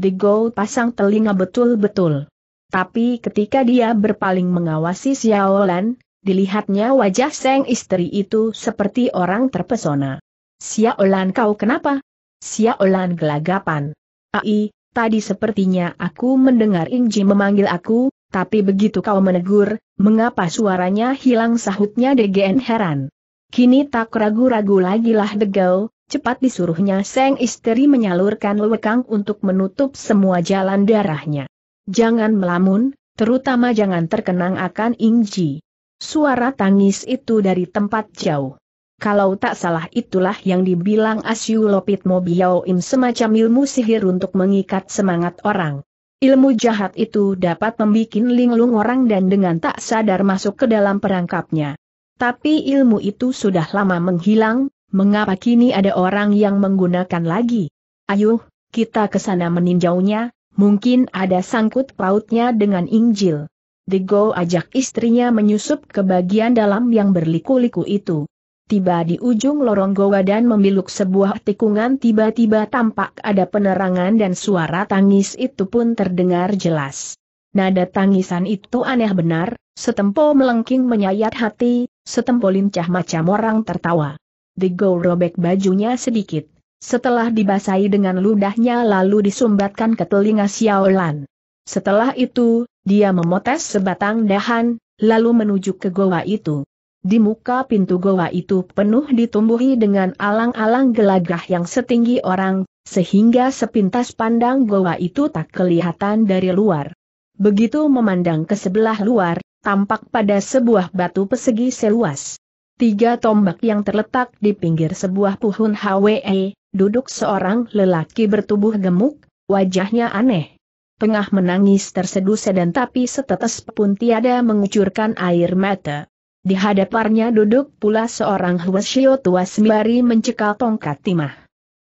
Speaker 1: Go pasang telinga betul-betul. Tapi ketika dia berpaling mengawasi Xiaolan, dilihatnya wajah sang istri itu seperti orang terpesona. Xiaolan kau kenapa? Xiaolan gelagapan. Ai, tadi sepertinya aku mendengar Ingji memanggil aku, tapi begitu kau menegur, mengapa suaranya hilang sahutnya DGN heran. Kini tak ragu-ragu lagi lah Degau, cepat disuruhnya Seng Istri menyalurkan lewekang untuk menutup semua jalan darahnya. Jangan melamun, terutama jangan terkenang akan Ingji. Suara tangis itu dari tempat jauh. Kalau tak salah itulah yang dibilang Asyu Lopit Mobiyaoim semacam ilmu sihir untuk mengikat semangat orang. Ilmu jahat itu dapat membuat linglung orang dan dengan tak sadar masuk ke dalam perangkapnya. Tapi ilmu itu sudah lama menghilang, mengapa kini ada orang yang menggunakan lagi? Ayuh, kita ke sana meninjaunya, mungkin ada sangkut pautnya dengan Injil. Digo ajak istrinya menyusup ke bagian dalam yang berliku-liku itu tiba di ujung lorong goa dan memiluk sebuah tikungan tiba-tiba tampak ada penerangan dan suara tangis itu pun terdengar jelas. Nada tangisan itu aneh benar, setempo melengking menyayat hati, setempo lincah macam orang tertawa. Digo robek bajunya sedikit, setelah dibasahi dengan ludahnya lalu disumbatkan ke telinga Xiaolan. Setelah itu, dia memotes sebatang dahan, lalu menuju ke goa itu. Di muka pintu goa itu penuh ditumbuhi dengan alang-alang gelagah yang setinggi orang, sehingga sepintas pandang goa itu tak kelihatan dari luar. Begitu memandang ke sebelah luar, tampak pada sebuah batu persegi seluas. Tiga tombak yang terletak di pinggir sebuah puhun HWE, duduk seorang lelaki bertubuh gemuk, wajahnya aneh. Tengah menangis terseduh sedan tapi setetes pun tiada mengucurkan air mata. Di hadapannya duduk pula seorang Hwasyo tua sembari mencekal tongkat timah.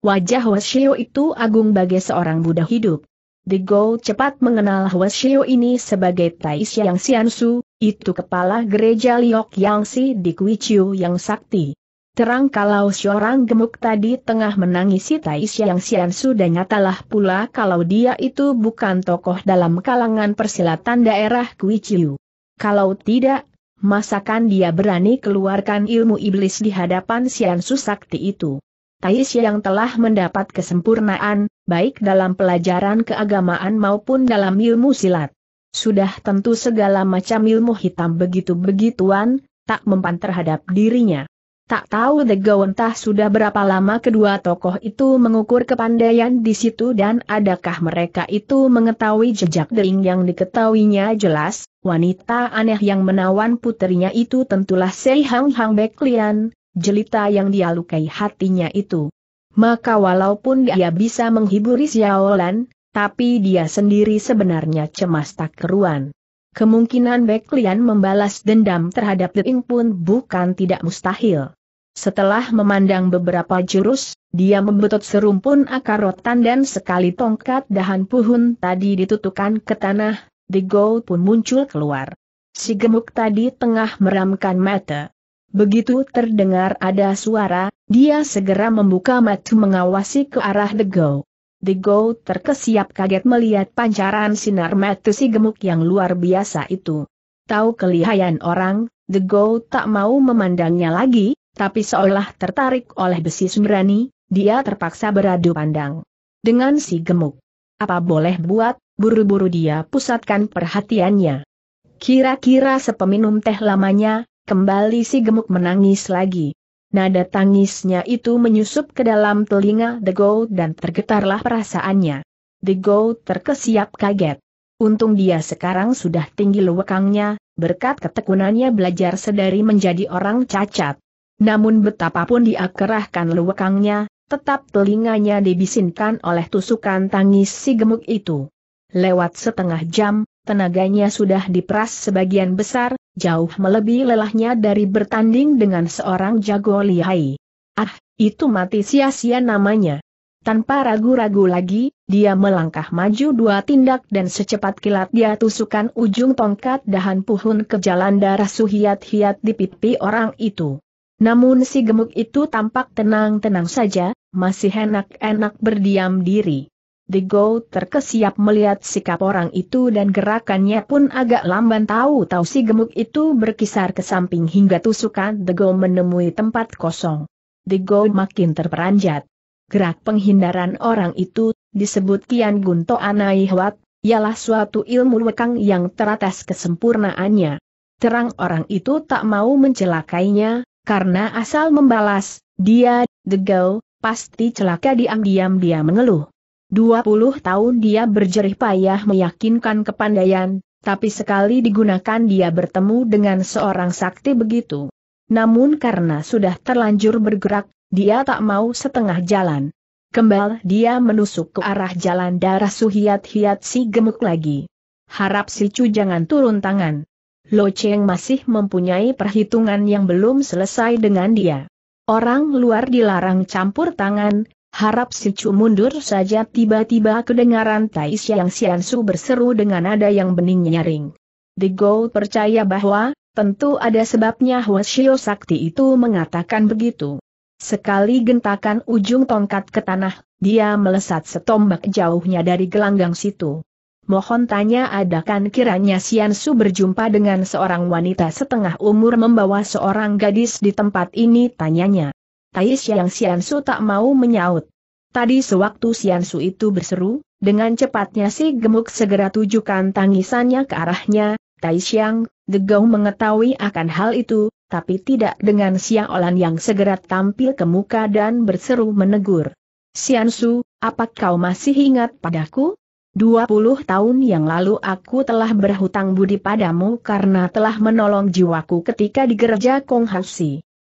Speaker 1: Wajah Hwasyo itu agung bagai seorang Buddha hidup. The Go cepat mengenal Hwasyo ini sebagai Tai Yang Xiansu, itu kepala gereja Liok Yangsi di Kuichiu yang sakti. Terang kalau seorang gemuk tadi tengah menangisi Tai Yang Xiansu dan nyatalah pula kalau dia itu bukan tokoh dalam kalangan persilatan daerah Kuichiu. Kalau tidak Masakan dia berani keluarkan ilmu iblis di hadapan Sian Susakti itu. Tais yang telah mendapat kesempurnaan, baik dalam pelajaran keagamaan maupun dalam ilmu silat. Sudah tentu segala macam ilmu hitam begitu-begituan, tak mempan terhadap dirinya. Tak tahu Dego entah sudah berapa lama kedua tokoh itu mengukur kepandaian di situ dan adakah mereka itu mengetahui jejak dering yang diketahuinya jelas, wanita aneh yang menawan putrinya itu tentulah Sei Hang Hang Beklian, jelita yang dia hatinya itu. Maka walaupun dia bisa menghibur Xiaolan, tapi dia sendiri sebenarnya cemas tak keruan kemungkinan Lian membalas dendam terhadap The Deing pun bukan tidak mustahil. Setelah memandang beberapa jurus, dia membetot serumpun akar rotan dan sekali tongkat dahan puhun tadi ditutupkan ke tanah, The Gold pun muncul keluar. Si gemuk tadi tengah meramkan mata. Begitu terdengar ada suara, dia segera membuka mata mengawasi ke arah The Gold. The Go terkesiap kaget melihat pancaran sinar mata si gemuk yang luar biasa itu. Tahu kelihayan orang, The Go tak mau memandangnya lagi, tapi seolah tertarik oleh besi sembrani, dia terpaksa beradu pandang. Dengan si gemuk. Apa boleh buat, buru-buru dia pusatkan perhatiannya. Kira-kira sepeminum teh lamanya, kembali si gemuk menangis lagi. Nada tangisnya itu menyusup ke dalam telinga The Gold dan tergetarlah perasaannya. The Gold terkesiap kaget. Untung dia sekarang sudah tinggi lewekangnya, berkat ketekunannya belajar sedari menjadi orang cacat. Namun betapapun dia kerahkan lewekangnya, tetap telinganya dibisinkan oleh tusukan tangis si gemuk itu. Lewat setengah jam, tenaganya sudah diperas sebagian besar, jauh melebihi lelahnya dari bertanding dengan seorang jago lihai. Ah, itu mati sia-sia namanya. Tanpa ragu-ragu lagi, dia melangkah maju dua tindak dan secepat kilat dia tusukan ujung tongkat dahan puhun ke jalan darah suhiat-hiat di pipi orang itu. Namun si gemuk itu tampak tenang-tenang saja, masih enak-enak berdiam diri. The Go terkesiap melihat sikap orang itu dan gerakannya pun agak lamban tahu-tahu si gemuk itu berkisar ke samping hingga tusukan The Go menemui tempat kosong. The Go makin terperanjat. Gerak penghindaran orang itu, disebut Kian Gunto Anaihwat, ialah suatu ilmu wekang yang teratas kesempurnaannya. Terang orang itu tak mau mencelakainya, karena asal membalas, dia, The Go, pasti celaka diam-diam dia mengeluh. 20 tahun dia berjerih payah meyakinkan kepandaian, tapi sekali digunakan dia bertemu dengan seorang sakti begitu. Namun karena sudah terlanjur bergerak, dia tak mau setengah jalan. Kembal dia menusuk ke arah jalan darah Suhiat-hiat si gemuk lagi. Harap si Cu jangan turun tangan. Lo Cheng masih mempunyai perhitungan yang belum selesai dengan dia. Orang luar dilarang campur tangan, Harap si Chu mundur saja tiba-tiba kedengaran Tai Siang Sian Su berseru dengan nada yang bening nyaring. The gold percaya bahwa, tentu ada sebabnya shio Sakti itu mengatakan begitu. Sekali gentakan ujung tongkat ke tanah, dia melesat setombak jauhnya dari gelanggang situ. Mohon tanya adakan kiranya Sian Su berjumpa dengan seorang wanita setengah umur membawa seorang gadis di tempat ini tanyanya. Tai Xiang Xiansu tak mau menyaut. Tadi sewaktu Xiansu itu berseru, dengan cepatnya si gemuk segera tujukan tangisannya ke arahnya, Tai Xiang, Degau mengetahui akan hal itu, tapi tidak dengan orang yang segera tampil ke muka dan berseru menegur. Xiansu, apa kau masih ingat padaku? 20 tahun yang lalu aku telah berhutang budi padamu karena telah menolong jiwaku ketika di gereja Kong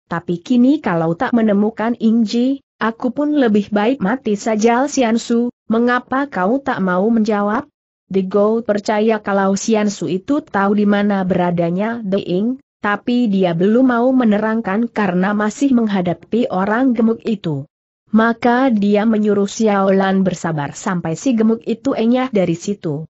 Speaker 1: tapi kini kalau tak menemukan Ingji, aku pun lebih baik mati saja Siansu, mengapa kau tak mau menjawab? The Gold percaya kalau Siansu itu tahu di mana beradanya The Ing, tapi dia belum mau menerangkan karena masih menghadapi orang gemuk itu. Maka dia menyuruh Xiaolan bersabar sampai si gemuk itu enyah dari situ.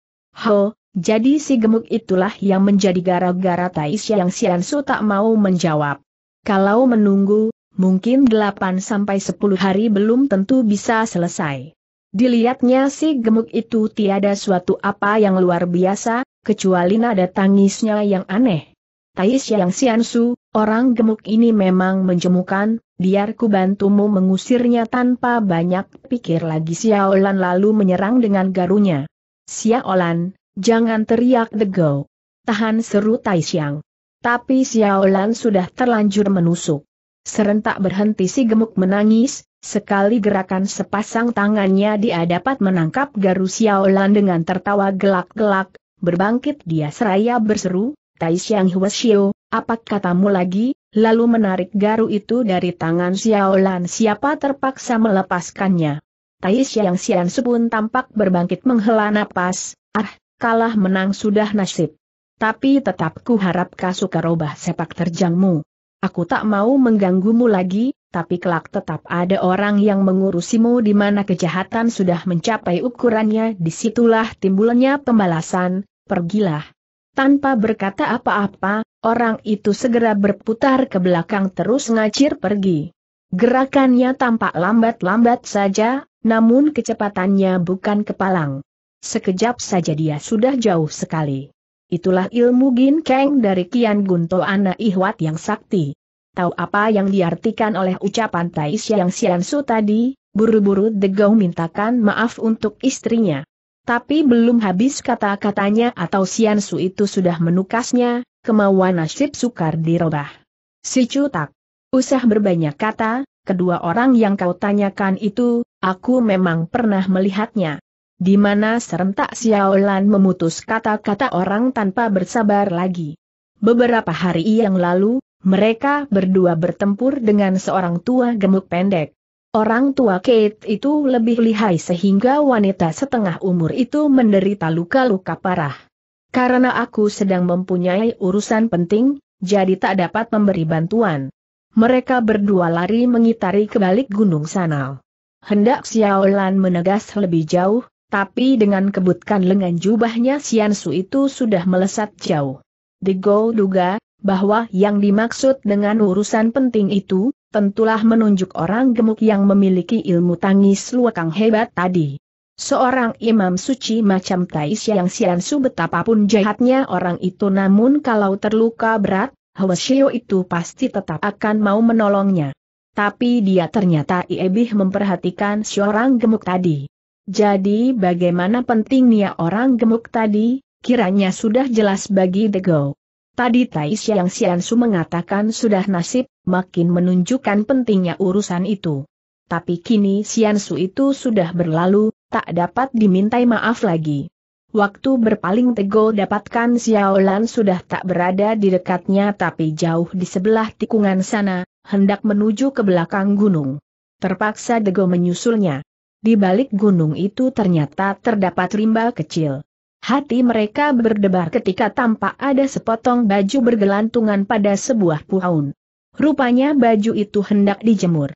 Speaker 1: Ho, jadi si gemuk itulah yang menjadi gara-gara Taish yang Siansu tak mau menjawab. Kalau menunggu, mungkin 8 sampai 10 hari belum tentu bisa selesai. Dilihatnya si gemuk itu tiada suatu apa yang luar biasa, kecuali nada tangisnya yang aneh. Tais yang siansu, orang gemuk ini memang menjemukan, biar ku bantumu mengusirnya tanpa banyak pikir lagi Xiaolan lalu menyerang dengan garunya. Xiaolan, jangan teriak degau, Tahan seru Taishiang. Tapi Xiaolan sudah terlanjur menusuk. Serentak berhenti si gemuk menangis, sekali gerakan sepasang tangannya dia dapat menangkap garu Xiaolan dengan tertawa gelak-gelak, berbangkit dia seraya berseru, Tai Xiang Huashio, apa katamu lagi, lalu menarik garu itu dari tangan Xiaolan siapa terpaksa melepaskannya. Tai Xiang Xian pun tampak berbangkit menghela napas, ah, kalah menang sudah nasib tapi tetap ku harap suka robah sepak terjangmu. Aku tak mau mengganggumu lagi, tapi kelak tetap ada orang yang mengurusimu di mana kejahatan sudah mencapai ukurannya disitulah timbulnya pembalasan, pergilah. Tanpa berkata apa-apa, orang itu segera berputar ke belakang terus ngacir pergi. Gerakannya tampak lambat-lambat saja, namun kecepatannya bukan kepalang. Sekejap saja dia sudah jauh sekali. Itulah ilmu ginkeng dari Kian Gunto Ana Ihwat yang sakti. Tahu apa yang diartikan oleh ucapan Tai Siang Su tadi, buru-buru Degau mintakan maaf untuk istrinya. Tapi belum habis kata-katanya atau Su itu sudah menukasnya, kemauan nasib sukar dirobah. Si Cutak. Usah berbanyak kata, kedua orang yang kau tanyakan itu, aku memang pernah melihatnya di mana serentak Xiaolan memutus kata-kata orang tanpa bersabar lagi. Beberapa hari yang lalu, mereka berdua bertempur dengan seorang tua gemuk pendek. Orang tua Kate itu lebih lihai sehingga wanita setengah umur itu menderita luka-luka parah. Karena aku sedang mempunyai urusan penting, jadi tak dapat memberi bantuan. Mereka berdua lari mengitari kebalik gunung Sanal. Hendak Xiaolan menegas lebih jauh, tapi dengan kebutkan lengan jubahnya Sian Su itu sudah melesat jauh. De Go duga, bahwa yang dimaksud dengan urusan penting itu, tentulah menunjuk orang gemuk yang memiliki ilmu tangis luakang hebat tadi. Seorang imam suci macam Tais yang Sian Su betapapun jahatnya orang itu namun kalau terluka berat, Hwasyo itu pasti tetap akan mau menolongnya. Tapi dia ternyata lebih memperhatikan seorang gemuk tadi. Jadi bagaimana pentingnya orang gemuk tadi, kiranya sudah jelas bagi Dego. Tadi Tais yang Siansu mengatakan sudah nasib, makin menunjukkan pentingnya urusan itu. Tapi kini Siansu itu sudah berlalu, tak dapat dimintai maaf lagi. Waktu berpaling Tego dapatkan Xiao Lan sudah tak berada di dekatnya tapi jauh di sebelah tikungan sana, hendak menuju ke belakang gunung. Terpaksa Tego menyusulnya. Di balik gunung itu ternyata terdapat rimba kecil. Hati mereka berdebar ketika tampak ada sepotong baju bergelantungan pada sebuah puhaun. Rupanya baju itu hendak dijemur.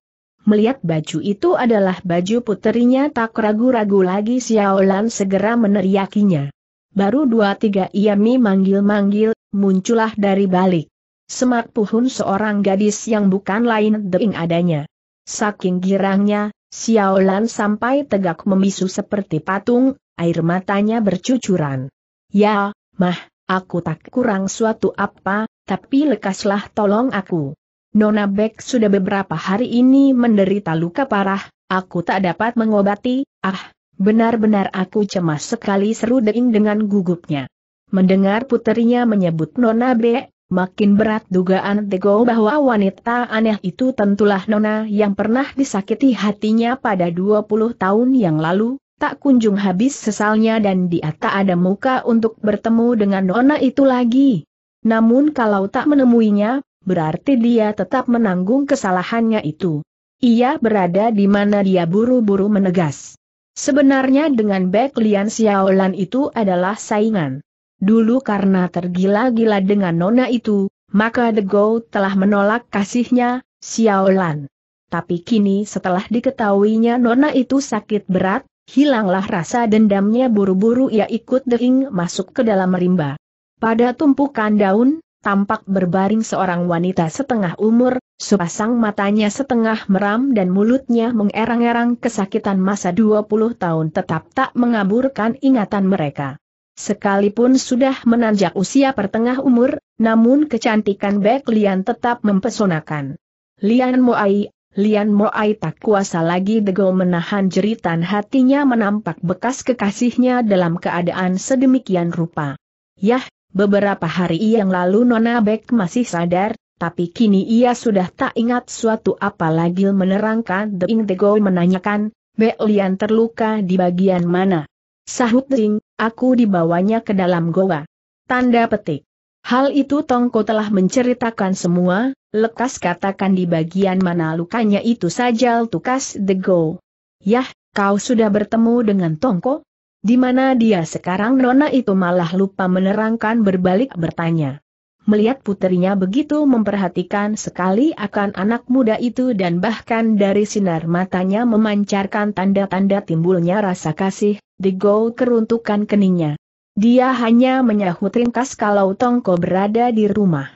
Speaker 1: Melihat baju itu adalah baju puterinya tak ragu-ragu lagi Xiaolan segera meneriakinya. Baru dua tiga ia mi manggil-manggil, muncullah dari balik. Semak Puhun seorang gadis yang bukan lain Deing adanya. Saking girangnya, Xiaolan sampai tegak membisu seperti patung, air matanya bercucuran. Ya, mah, aku tak kurang suatu apa, tapi lekaslah tolong aku. Nona Beck sudah beberapa hari ini menderita luka parah, aku tak dapat mengobati, ah, benar-benar aku cemas sekali seru Deing dengan gugupnya. Mendengar puterinya menyebut Nona Beck, Makin berat dugaan Tego bahwa wanita aneh itu tentulah Nona yang pernah disakiti hatinya pada 20 tahun yang lalu, tak kunjung habis sesalnya dan dia tak ada muka untuk bertemu dengan Nona itu lagi. Namun kalau tak menemuinya, berarti dia tetap menanggung kesalahannya itu. Ia berada di mana dia buru-buru menegas. Sebenarnya dengan Beck Lian Xiaolan itu adalah saingan. Dulu karena tergila-gila dengan nona itu, maka The Go telah menolak kasihnya, Xiao Lan. Tapi kini setelah diketahuinya nona itu sakit berat, hilanglah rasa dendamnya buru-buru ia ikut The Ing masuk ke dalam rimba. Pada tumpukan daun, tampak berbaring seorang wanita setengah umur, sepasang matanya setengah meram dan mulutnya mengerang-erang kesakitan masa 20 tahun tetap tak mengaburkan ingatan mereka. Sekalipun sudah menanjak usia pertengah umur, namun kecantikan Bek Lian tetap mempesonakan. Lian Moai, Lian Moai tak kuasa lagi dego menahan jeritan hatinya menampak bekas kekasihnya dalam keadaan sedemikian rupa. Yah, beberapa hari yang lalu Nona Bek masih sadar, tapi kini ia sudah tak ingat suatu apa lagi menerangkan The Ing menanyakan, Bek Lian terluka di bagian mana. Sahut Ding, aku dibawanya ke dalam goa. Tanda petik. Hal itu Tongko telah menceritakan semua, lekas katakan di bagian mana lukanya itu saja tukas the go. Yah, kau sudah bertemu dengan Tongko? Di mana dia sekarang Nona itu malah lupa menerangkan berbalik bertanya. Melihat putrinya begitu memperhatikan sekali akan anak muda itu dan bahkan dari sinar matanya memancarkan tanda-tanda timbulnya rasa kasih, Digol keruntukan keningnya. Dia hanya menyahut ringkas kalau Tongko berada di rumah.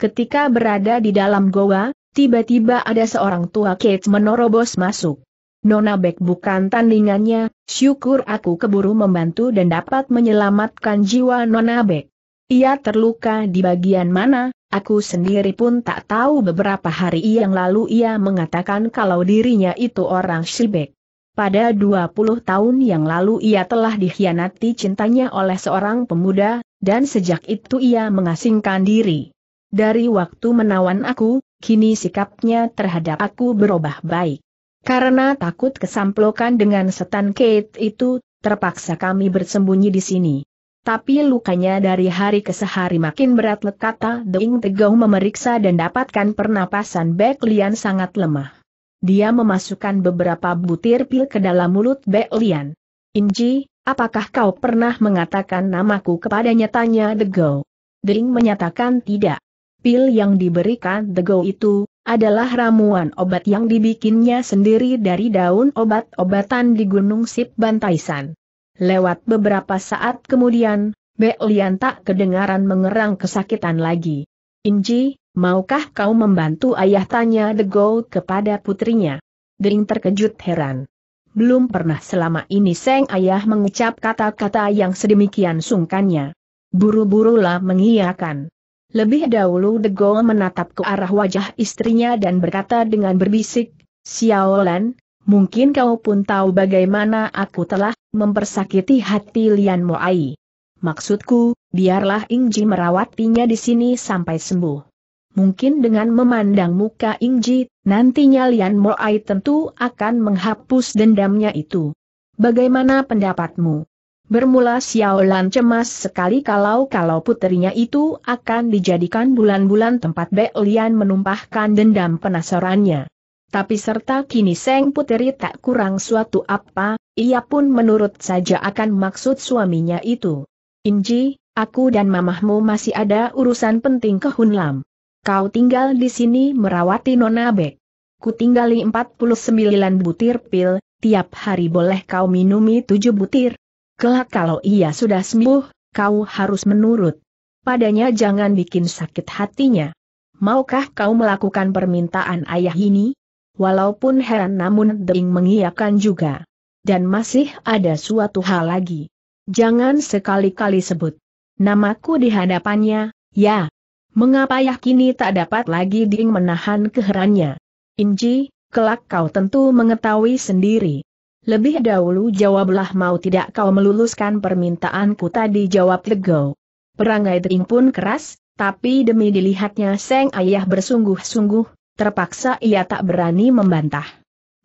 Speaker 1: Ketika berada di dalam goa, tiba-tiba ada seorang tua Kate menerobos masuk. Nona Beck bukan tandingannya, syukur aku keburu membantu dan dapat menyelamatkan jiwa Nona Beck. Ia terluka di bagian mana, aku sendiri pun tak tahu beberapa hari yang lalu ia mengatakan kalau dirinya itu orang Shibek. Pada 20 tahun yang lalu ia telah dikhianati cintanya oleh seorang pemuda, dan sejak itu ia mengasingkan diri. Dari waktu menawan aku, kini sikapnya terhadap aku berubah baik. Karena takut kesamplokan dengan setan Kate itu, terpaksa kami bersembunyi di sini. Tapi lukanya dari hari ke sehari makin berat lekata Deing Tegau memeriksa dan dapatkan pernapasan Beklian sangat lemah. Dia memasukkan beberapa butir pil ke dalam mulut Belian. Inji, apakah kau pernah mengatakan namaku kepadanya tanya Go. Ding menyatakan tidak. Pil yang diberikan The Go itu, adalah ramuan obat yang dibikinnya sendiri dari daun obat-obatan di Gunung Sip Bantaisan. Lewat beberapa saat kemudian, Belian tak kedengaran mengerang kesakitan lagi. Inji, Maukah kau membantu ayah tanya the gold kepada putrinya? Ding terkejut heran. Belum pernah selama ini Seng Ayah mengucap kata-kata yang sedemikian sungkannya. Buru-burulah mengiyakan. Lebih dahulu the gold menatap ke arah wajah istrinya dan berkata dengan berbisik, Xiaolan, mungkin kau pun tahu bagaimana aku telah mempersakiti hati Lian Moai. Maksudku, biarlah Ingji merawatinya di sini sampai sembuh. Mungkin dengan memandang muka Ingji, nantinya Lian Moai tentu akan menghapus dendamnya itu. Bagaimana pendapatmu? Bermula Xiaolan cemas sekali kalau-kalau puterinya itu akan dijadikan bulan-bulan tempat Bek Lian menumpahkan dendam penasarannya. Tapi serta kini Seng Puteri tak kurang suatu apa, ia pun menurut saja akan maksud suaminya itu. Inji, aku dan mamahmu masih ada urusan penting ke Hunlam. Kau tinggal di sini merawati Nona Bek. Ku tinggali 49 butir pil, tiap hari boleh kau minumi 7 butir. Kelak kalau ia sudah sembuh, kau harus menurut. Padanya jangan bikin sakit hatinya. Maukah kau melakukan permintaan ayah ini? Walaupun heran namun Deing mengiyakan juga. Dan masih ada suatu hal lagi. Jangan sekali-kali sebut namaku di hadapannya, ya, Mengapa kini tak dapat lagi Ding menahan keherannya? Inji, kelak kau tentu mengetahui sendiri. Lebih dahulu jawablah mau tidak kau meluluskan permintaanku tadi jawab Tego. Perangai Ding pun keras, tapi demi dilihatnya Seng Ayah bersungguh-sungguh, terpaksa ia tak berani membantah.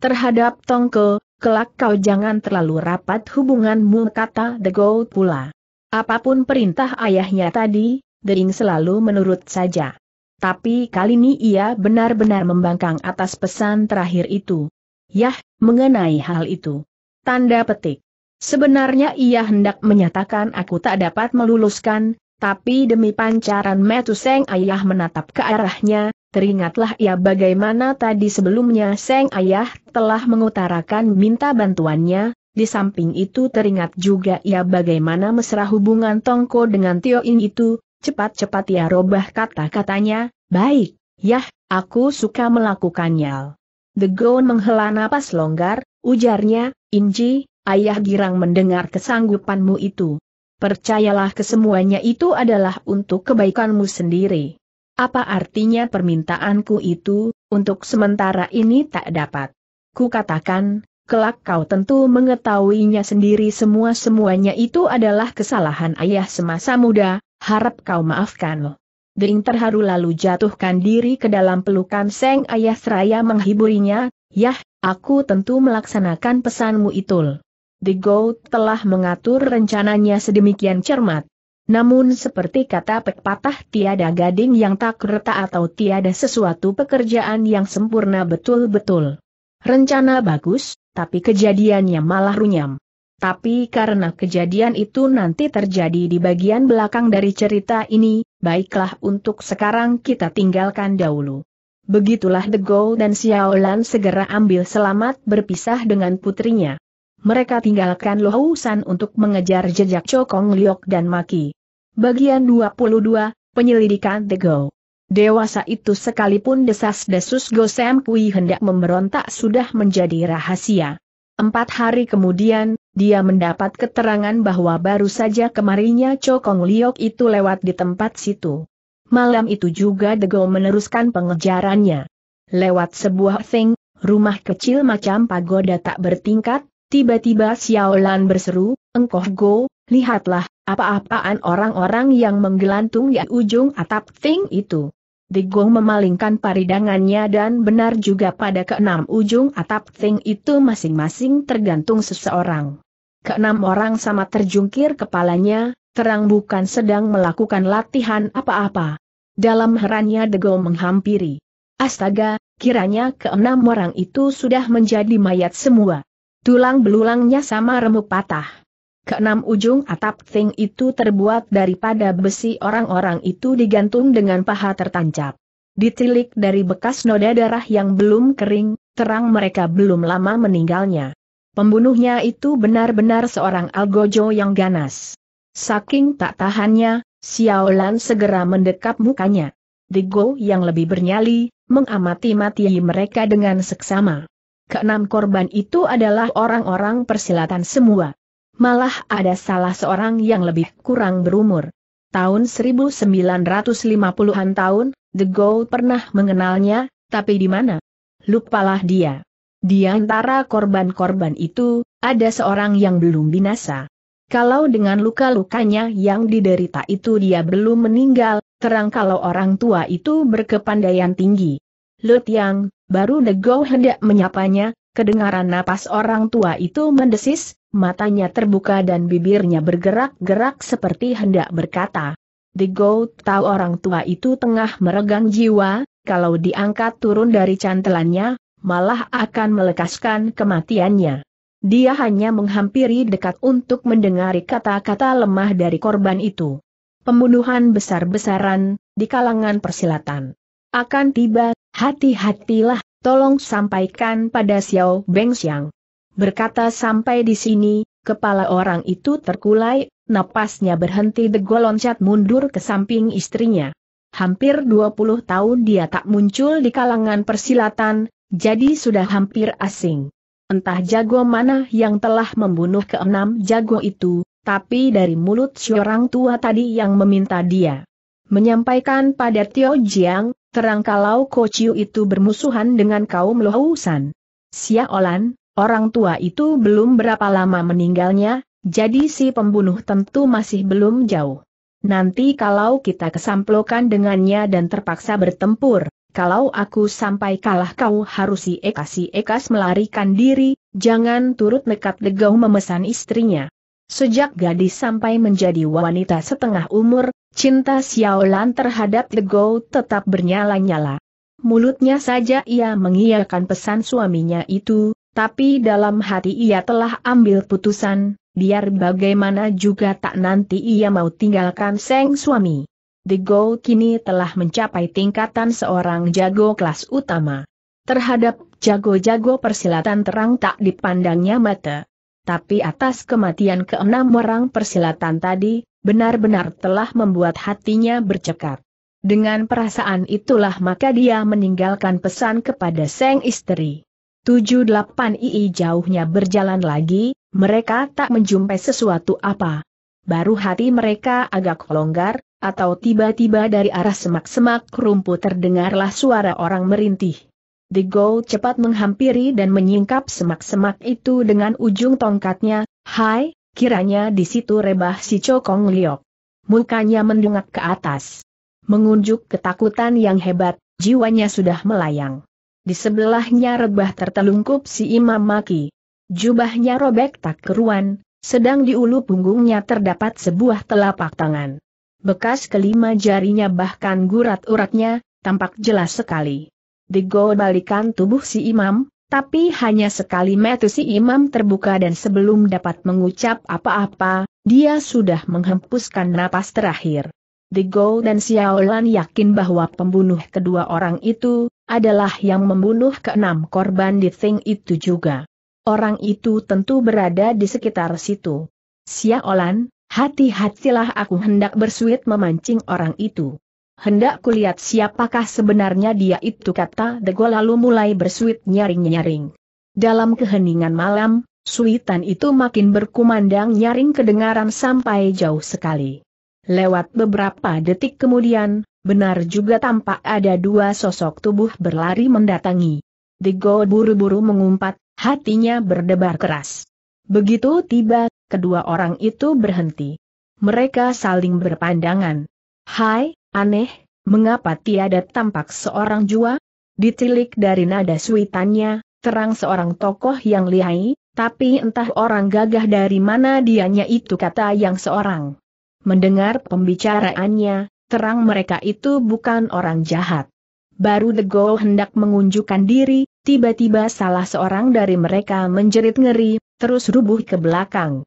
Speaker 1: Terhadap Tongko, kelak kau jangan terlalu rapat hubunganmu kata The Gold pula. Apapun perintah ayahnya tadi, Dering selalu menurut saja. Tapi kali ini ia benar-benar membangkang atas pesan terakhir itu. Yah, mengenai hal itu. Tanda petik. Sebenarnya ia hendak menyatakan aku tak dapat meluluskan, tapi demi pancaran metuseng ayah menatap ke arahnya, teringatlah ia bagaimana tadi sebelumnya seng ayah telah mengutarakan minta bantuannya, di samping itu teringat juga ia bagaimana mesra hubungan Tongko dengan Tioin itu, cepat-cepat ia ya, robah kata-katanya, baik, yah, aku suka melakukannya. The Degon menghela napas longgar, ujarnya, Inji, ayah girang mendengar kesanggupanmu itu. Percayalah kesemuanya itu adalah untuk kebaikanmu sendiri. Apa artinya permintaanku itu, untuk sementara ini tak dapat. Ku katakan, kelak kau tentu mengetahuinya sendiri semua-semuanya itu adalah kesalahan ayah semasa muda, harap kau maafkan. Dering terharu lalu jatuhkan diri ke dalam pelukan Seng Ayah Seraya menghiburinya, Yah, aku tentu melaksanakan pesanmu itul. The Goat telah mengatur rencananya sedemikian cermat. Namun seperti kata pepatah tiada gading yang tak reta atau tiada sesuatu pekerjaan yang sempurna betul-betul. Rencana bagus, tapi kejadiannya malah runyam. Tapi karena kejadian itu nanti terjadi di bagian belakang dari cerita ini, baiklah untuk sekarang kita tinggalkan dahulu. Begitulah The Go dan Xiao Lan segera ambil selamat berpisah dengan putrinya. Mereka tinggalkan Lohousan untuk mengejar jejak Chokong Liok dan Maki. Bagian 22, Penyelidikan The Go. Dewasa itu sekalipun desas-desus Sam Kui hendak memberontak sudah menjadi rahasia. Empat hari kemudian, dia mendapat keterangan bahwa baru saja kemarinnya Cokong Liok itu lewat di tempat situ. Malam itu juga Dego meneruskan pengejarannya. Lewat sebuah thing, rumah kecil macam pagoda tak bertingkat, tiba-tiba Xiaolan berseru, Engkoh Go, lihatlah, apa-apaan orang-orang yang menggelantung di ujung atap thing itu. Degong memalingkan paridangannya dan benar juga pada keenam ujung atap Ting itu masing-masing tergantung seseorang keenam orang sama terjungkir kepalanya, terang bukan sedang melakukan latihan apa-apa. Dalam herannya Degol menghampiri. Astaga, kiranya keenam orang itu sudah menjadi mayat semua. Tulang belulangnya sama remuk patah. Keenam ujung atap ting itu terbuat daripada besi orang-orang itu digantung dengan paha tertancap. Ditilik dari bekas noda darah yang belum kering, terang mereka belum lama meninggalnya. Pembunuhnya itu benar-benar seorang algojo yang ganas. Saking tak tahannya, Xiao Lan segera mendekap mukanya. The Digo yang lebih bernyali, mengamati-mati mereka dengan seksama. Keenam korban itu adalah orang-orang persilatan semua. Malah ada salah seorang yang lebih kurang berumur. Tahun 1950-an tahun, The Go pernah mengenalnya, tapi di mana? Lupalah dia. Di antara korban-korban itu, ada seorang yang belum binasa. Kalau dengan luka-lukanya yang diderita itu dia belum meninggal, terang kalau orang tua itu berkepandaian tinggi. Lut Yang, baru nego hendak menyapanya, kedengaran napas orang tua itu mendesis, matanya terbuka dan bibirnya bergerak-gerak seperti hendak berkata. Dego tahu orang tua itu tengah meregang jiwa, kalau diangkat turun dari cantelannya, malah akan melekaskan kematiannya. Dia hanya menghampiri dekat untuk mendengari kata-kata lemah dari korban itu. Pembunuhan besar-besaran, di kalangan persilatan. Akan tiba, hati-hatilah, tolong sampaikan pada Xiao Xiang. Berkata sampai di sini, kepala orang itu terkulai, napasnya berhenti dego loncat mundur ke samping istrinya. Hampir 20 tahun dia tak muncul di kalangan persilatan, jadi sudah hampir asing. Entah jago mana yang telah membunuh keenam jago itu, tapi dari mulut seorang tua tadi yang meminta dia. Menyampaikan pada Tio Jiang, terang kalau Kociu itu bermusuhan dengan kaum Lohusan. Sia Olan, orang tua itu belum berapa lama meninggalnya, jadi si pembunuh tentu masih belum jauh. Nanti kalau kita kesamplokan dengannya dan terpaksa bertempur, kalau aku sampai kalah kau harus si Eka si Ekas melarikan diri, jangan turut nekat degau memesan istrinya. Sejak gadis sampai menjadi wanita setengah umur, cinta Xiaolan terhadap degau tetap bernyala-nyala. Mulutnya saja ia mengiyakan pesan suaminya itu, tapi dalam hati ia telah ambil putusan, biar bagaimana juga tak nanti ia mau tinggalkan Seng suami. The Go kini telah mencapai tingkatan seorang jago kelas utama. Terhadap jago-jago persilatan terang tak dipandangnya mata. Tapi atas kematian keenam orang persilatan tadi, benar-benar telah membuat hatinya bercekap. Dengan perasaan itulah maka dia meninggalkan pesan kepada sang istri. 78 ii jauhnya berjalan lagi, mereka tak menjumpai sesuatu apa. Baru hati mereka agak longgar, atau tiba-tiba dari arah semak-semak rumput terdengarlah suara orang merintih. The Go cepat menghampiri dan menyingkap semak-semak itu dengan ujung tongkatnya, hai, kiranya di situ rebah si Cokong Liok. Mukanya mendungak ke atas. Mengunjuk ketakutan yang hebat, jiwanya sudah melayang. Di sebelahnya rebah tertelungkup si Imam Maki. Jubahnya robek tak keruan, sedang di ulu punggungnya terdapat sebuah telapak tangan. Bekas kelima jarinya bahkan gurat-uratnya, tampak jelas sekali. balikan tubuh si imam, tapi hanya sekali metu si imam terbuka dan sebelum dapat mengucap apa-apa, dia sudah menghempuskan napas terakhir. The Go dan Xiaolan yakin bahwa pembunuh kedua orang itu, adalah yang membunuh keenam korban di Thing itu juga. Orang itu tentu berada di sekitar situ. Xiaolan, Hati-hatilah aku hendak bersuit memancing orang itu. Hendak kulihat siapakah sebenarnya dia itu kata Dego lalu mulai bersuit nyaring-nyaring. Dalam keheningan malam, suitan itu makin berkumandang nyaring kedengaran sampai jauh sekali. Lewat beberapa detik kemudian, benar juga tampak ada dua sosok tubuh berlari mendatangi. Dego buru-buru mengumpat, hatinya berdebar keras. Begitu tiba, kedua orang itu berhenti. Mereka saling berpandangan. Hai, aneh, mengapa tiada tampak seorang jua? Ditilik dari nada suitannya, terang seorang tokoh yang lihai, tapi entah orang gagah dari mana dianya itu kata yang seorang. Mendengar pembicaraannya, terang mereka itu bukan orang jahat. Baru the Dego hendak mengunjukkan diri, tiba-tiba salah seorang dari mereka menjerit ngeri, terus rubuh ke belakang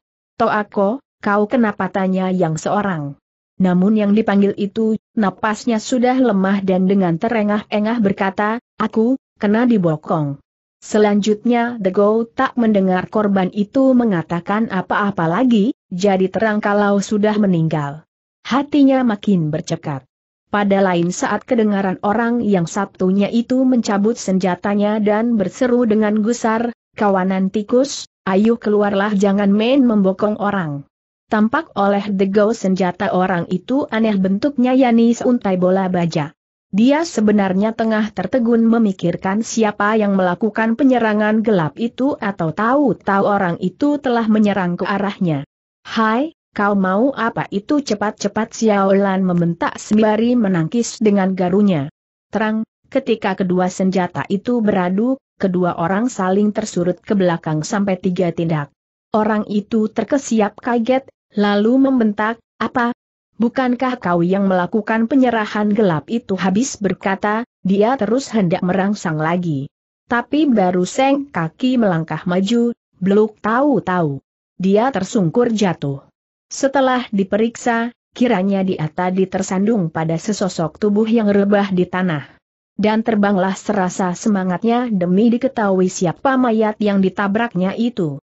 Speaker 1: aku, kau kenapa tanya yang seorang? Namun yang dipanggil itu, napasnya sudah lemah dan dengan terengah-engah berkata, aku, kena dibokong. Selanjutnya the go tak mendengar korban itu mengatakan apa-apa lagi, jadi terang kalau sudah meninggal. Hatinya makin bercekat. Pada lain saat kedengaran orang yang sabtunya itu mencabut senjatanya dan berseru dengan gusar, kawanan tikus, Ayo keluarlah jangan main membokong orang. Tampak oleh degau senjata orang itu aneh bentuknya yani seuntai bola baja. Dia sebenarnya tengah tertegun memikirkan siapa yang melakukan penyerangan gelap itu atau tahu-tahu orang itu telah menyerang ke arahnya. Hai, kau mau apa itu cepat-cepat Xiaolan membentak sembari menangkis dengan garunya. Terang, ketika kedua senjata itu beradu, kedua orang saling tersurut ke belakang sampai tiga tindak. Orang itu terkesiap kaget, lalu membentak, apa? Bukankah kau yang melakukan penyerahan gelap itu habis berkata, dia terus hendak merangsang lagi. Tapi baru seng kaki melangkah maju, beluk tahu-tahu. Dia tersungkur jatuh. Setelah diperiksa, kiranya dia tadi tersandung pada sesosok tubuh yang rebah di tanah dan terbanglah serasa semangatnya demi diketahui siapa mayat yang ditabraknya itu.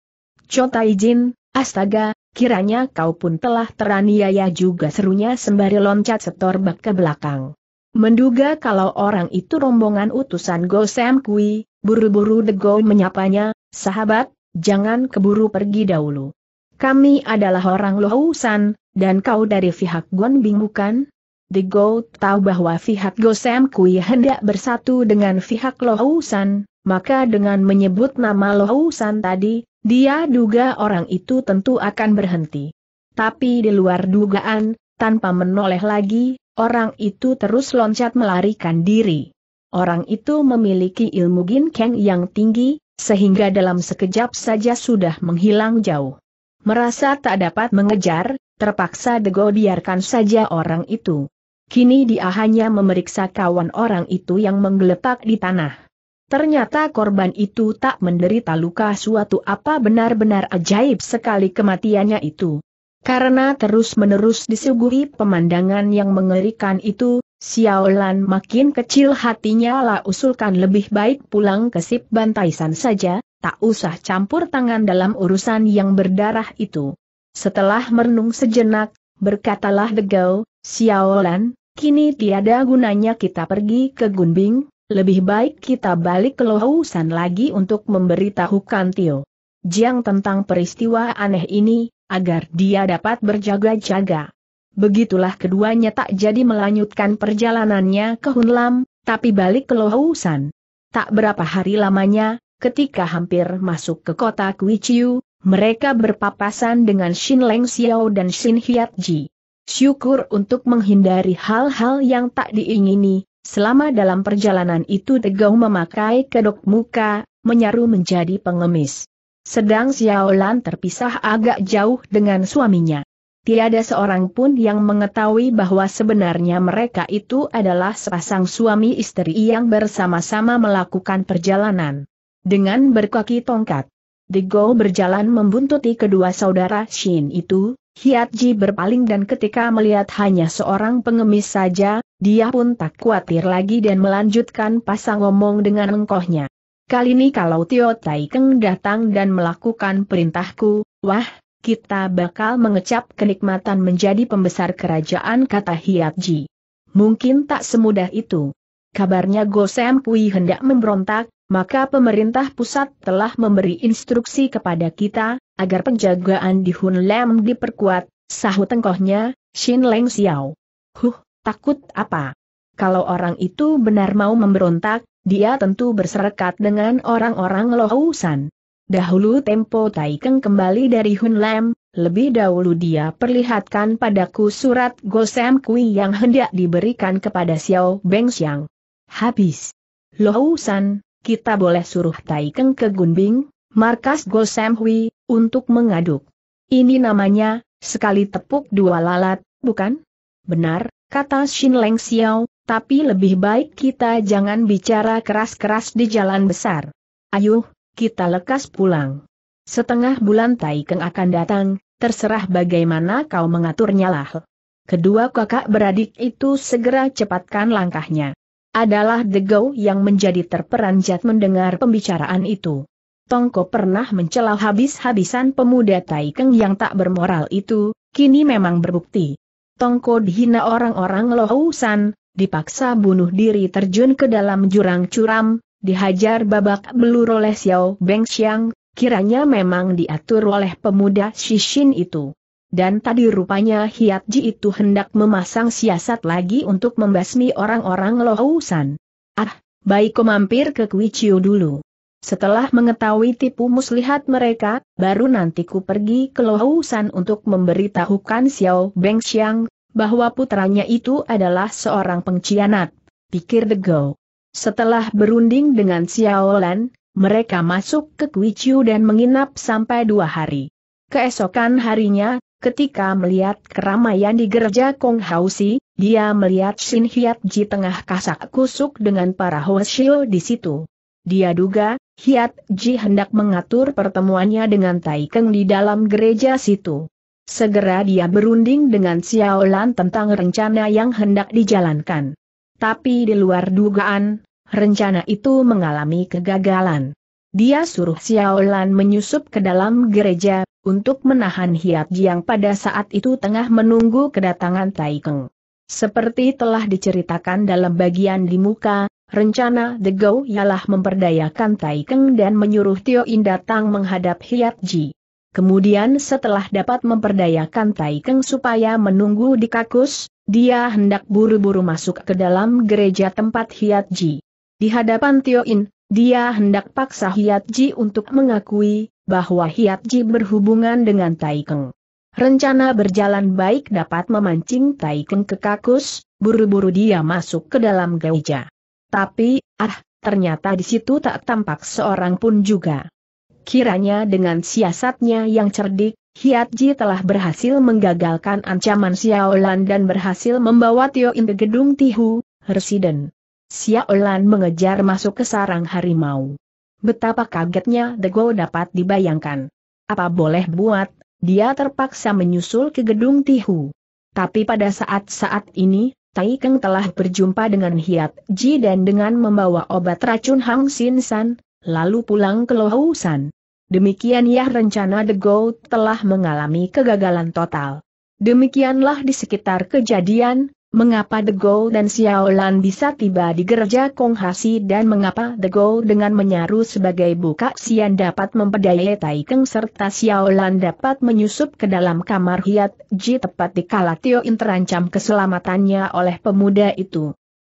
Speaker 1: Cota izin, astaga, kiranya kau pun telah teraniaya juga serunya sembari loncat setor setorbak ke belakang. Menduga kalau orang itu rombongan utusan Go Sam Kui, buru-buru Go menyapanya, sahabat, jangan keburu pergi dahulu. Kami adalah orang Lohusan, dan kau dari pihak Guan Bing bukan? The Goat tahu bahwa pihak Gosem Kui hendak bersatu dengan pihak Lohusan, maka dengan menyebut nama Lohusan tadi, dia duga orang itu tentu akan berhenti. Tapi di luar dugaan, tanpa menoleh lagi, orang itu terus loncat melarikan diri. Orang itu memiliki ilmu ginkeng yang tinggi, sehingga dalam sekejap saja sudah menghilang jauh. Merasa tak dapat mengejar, terpaksa Dego biarkan saja orang itu. Kini dia hanya memeriksa kawan orang itu yang menggeletak di tanah. Ternyata korban itu tak menderita luka suatu apa benar-benar ajaib sekali kematiannya itu. Karena terus-menerus disuguhi pemandangan yang mengerikan itu, Xiaolan makin kecil hatinya lah usulkan lebih baik pulang ke Sip Bantaisan saja, tak usah campur tangan dalam urusan yang berdarah itu. Setelah merenung sejenak, berkatalah Degau, Xiaolan, Kini tiada gunanya kita pergi ke Gunbing, lebih baik kita balik ke Lohusan lagi untuk memberitahukan Tio Jiang tentang peristiwa aneh ini, agar dia dapat berjaga-jaga. Begitulah keduanya tak jadi melanjutkan perjalanannya ke Hunlam, tapi balik ke Lohusan. Tak berapa hari lamanya, ketika hampir masuk ke kota Kuichiu, mereka berpapasan dengan Xin Leng Xiao dan Xin Hiat Ji. Syukur untuk menghindari hal-hal yang tak diingini, selama dalam perjalanan itu Tegau memakai kedok muka, menyaru menjadi pengemis. Sedang Xiaolan terpisah agak jauh dengan suaminya. Tiada seorang pun yang mengetahui bahwa sebenarnya mereka itu adalah sepasang suami istri yang bersama-sama melakukan perjalanan. Dengan berkaki tongkat, Degou berjalan membuntuti kedua saudara Shin itu, Hiatji berpaling dan ketika melihat hanya seorang pengemis saja, dia pun tak khawatir lagi dan melanjutkan pasang ngomong dengan engkohnya. Kali ini kalau Tio Tai Keng datang dan melakukan perintahku, wah, kita bakal mengecap kenikmatan menjadi pembesar kerajaan kata Hiatji. Mungkin tak semudah itu. Kabarnya Gosem Kui hendak memberontak, maka pemerintah pusat telah memberi instruksi kepada kita, agar penjagaan di Hun Lem diperkuat, sahut tengkohnya, Xin Leng Xiao. Huh, takut apa? Kalau orang itu benar mau memberontak, dia tentu berserekat dengan orang-orang Lohousan. Dahulu tempo Taikeng kembali dari Hun Lem, lebih dahulu dia perlihatkan padaku surat Gosem Kui yang hendak diberikan kepada Xiao Beng Xiang. Habis. Lohousan, kita boleh suruh Taikeng ke Gunbing, markas Go Sam Hui, untuk mengaduk. Ini namanya, sekali tepuk dua lalat, bukan? Benar, kata Xin Leng Xiao, tapi lebih baik kita jangan bicara keras-keras di jalan besar. Ayuh, kita lekas pulang. Setengah bulan Taikeng akan datang, terserah bagaimana kau mengaturnya lah. Kedua kakak beradik itu segera cepatkan langkahnya adalah Degau yang menjadi terperanjat mendengar pembicaraan itu. Tongko pernah mencela habis-habisan pemuda Taikeng yang tak bermoral itu, kini memang berbukti. Tongko dihina orang-orang Lohusan, dipaksa bunuh diri terjun ke dalam jurang curam, dihajar babak belur oleh Xiao Beng Xiang, kiranya memang diatur oleh pemuda Shishin itu dan tadi rupanya Hiat Ji itu hendak memasang siasat lagi untuk membasmi orang-orang Lohusan. Ah, baik ku mampir ke Kui dulu. Setelah mengetahui tipu muslihat mereka, baru nanti ku pergi ke Lohusan untuk memberitahukan Xiao Beng Xiang, bahwa putranya itu adalah seorang pengkhianat, pikir The Go. Setelah berunding dengan Xiao Lan, mereka masuk ke Kui dan menginap sampai dua hari. Keesokan harinya, Ketika melihat keramaian di gereja Kong Hausi, dia melihat Shin Hyat Ji tengah kasak kusuk dengan para Hoshio di situ. Dia duga, Hyat Ji hendak mengatur pertemuannya dengan Tai Keng di dalam gereja situ. Segera dia berunding dengan Xiao Lan tentang rencana yang hendak dijalankan. Tapi di luar dugaan, rencana itu mengalami kegagalan. Dia suruh Xiao Lan menyusup ke dalam gereja untuk menahan Hiat Jiang pada saat itu tengah menunggu kedatangan Tai Keng. Seperti telah diceritakan dalam bagian di muka, rencana The Go ialah memperdayakan Tai Keng dan menyuruh Tio In datang menghadap Hiat Ji. Kemudian setelah dapat memperdayakan Tai Keng supaya menunggu di kakus, dia hendak buru-buru masuk ke dalam gereja tempat Hiat Ji. Di hadapan Tio In, dia hendak paksa Hiat Ji untuk mengakui, bahwa Hiap Ji berhubungan dengan Taikeng. Rencana berjalan baik dapat memancing Taikeng ke kakus, buru-buru dia masuk ke dalam gereja. Tapi, ah, ternyata di situ tak tampak seorang pun juga. Kiranya dengan siasatnya yang cerdik, Hiat Ji telah berhasil menggagalkan ancaman Xiaolan dan berhasil membawa Tio In ke gedung Tihu, Residen. Xiaolan mengejar masuk ke sarang harimau. Betapa kagetnya Dego dapat dibayangkan. Apa boleh buat, dia terpaksa menyusul ke gedung Tihu. Tapi pada saat-saat ini, Tai Keng telah berjumpa dengan Hiat Ji dan dengan membawa obat racun Hang Sin San, lalu pulang ke Lohusan. San. Demikian ya rencana The Goat telah mengalami kegagalan total. Demikianlah di sekitar kejadian, Mengapa The Go dan Xiao Lan bisa tiba di gereja Konghasi dan mengapa The Go dengan menyaru sebagai buka sian dapat Tai Keng serta Xiao Lan dapat menyusup ke dalam kamar Hiat Ji tepat di kala Tio In terancam keselamatannya oleh pemuda itu.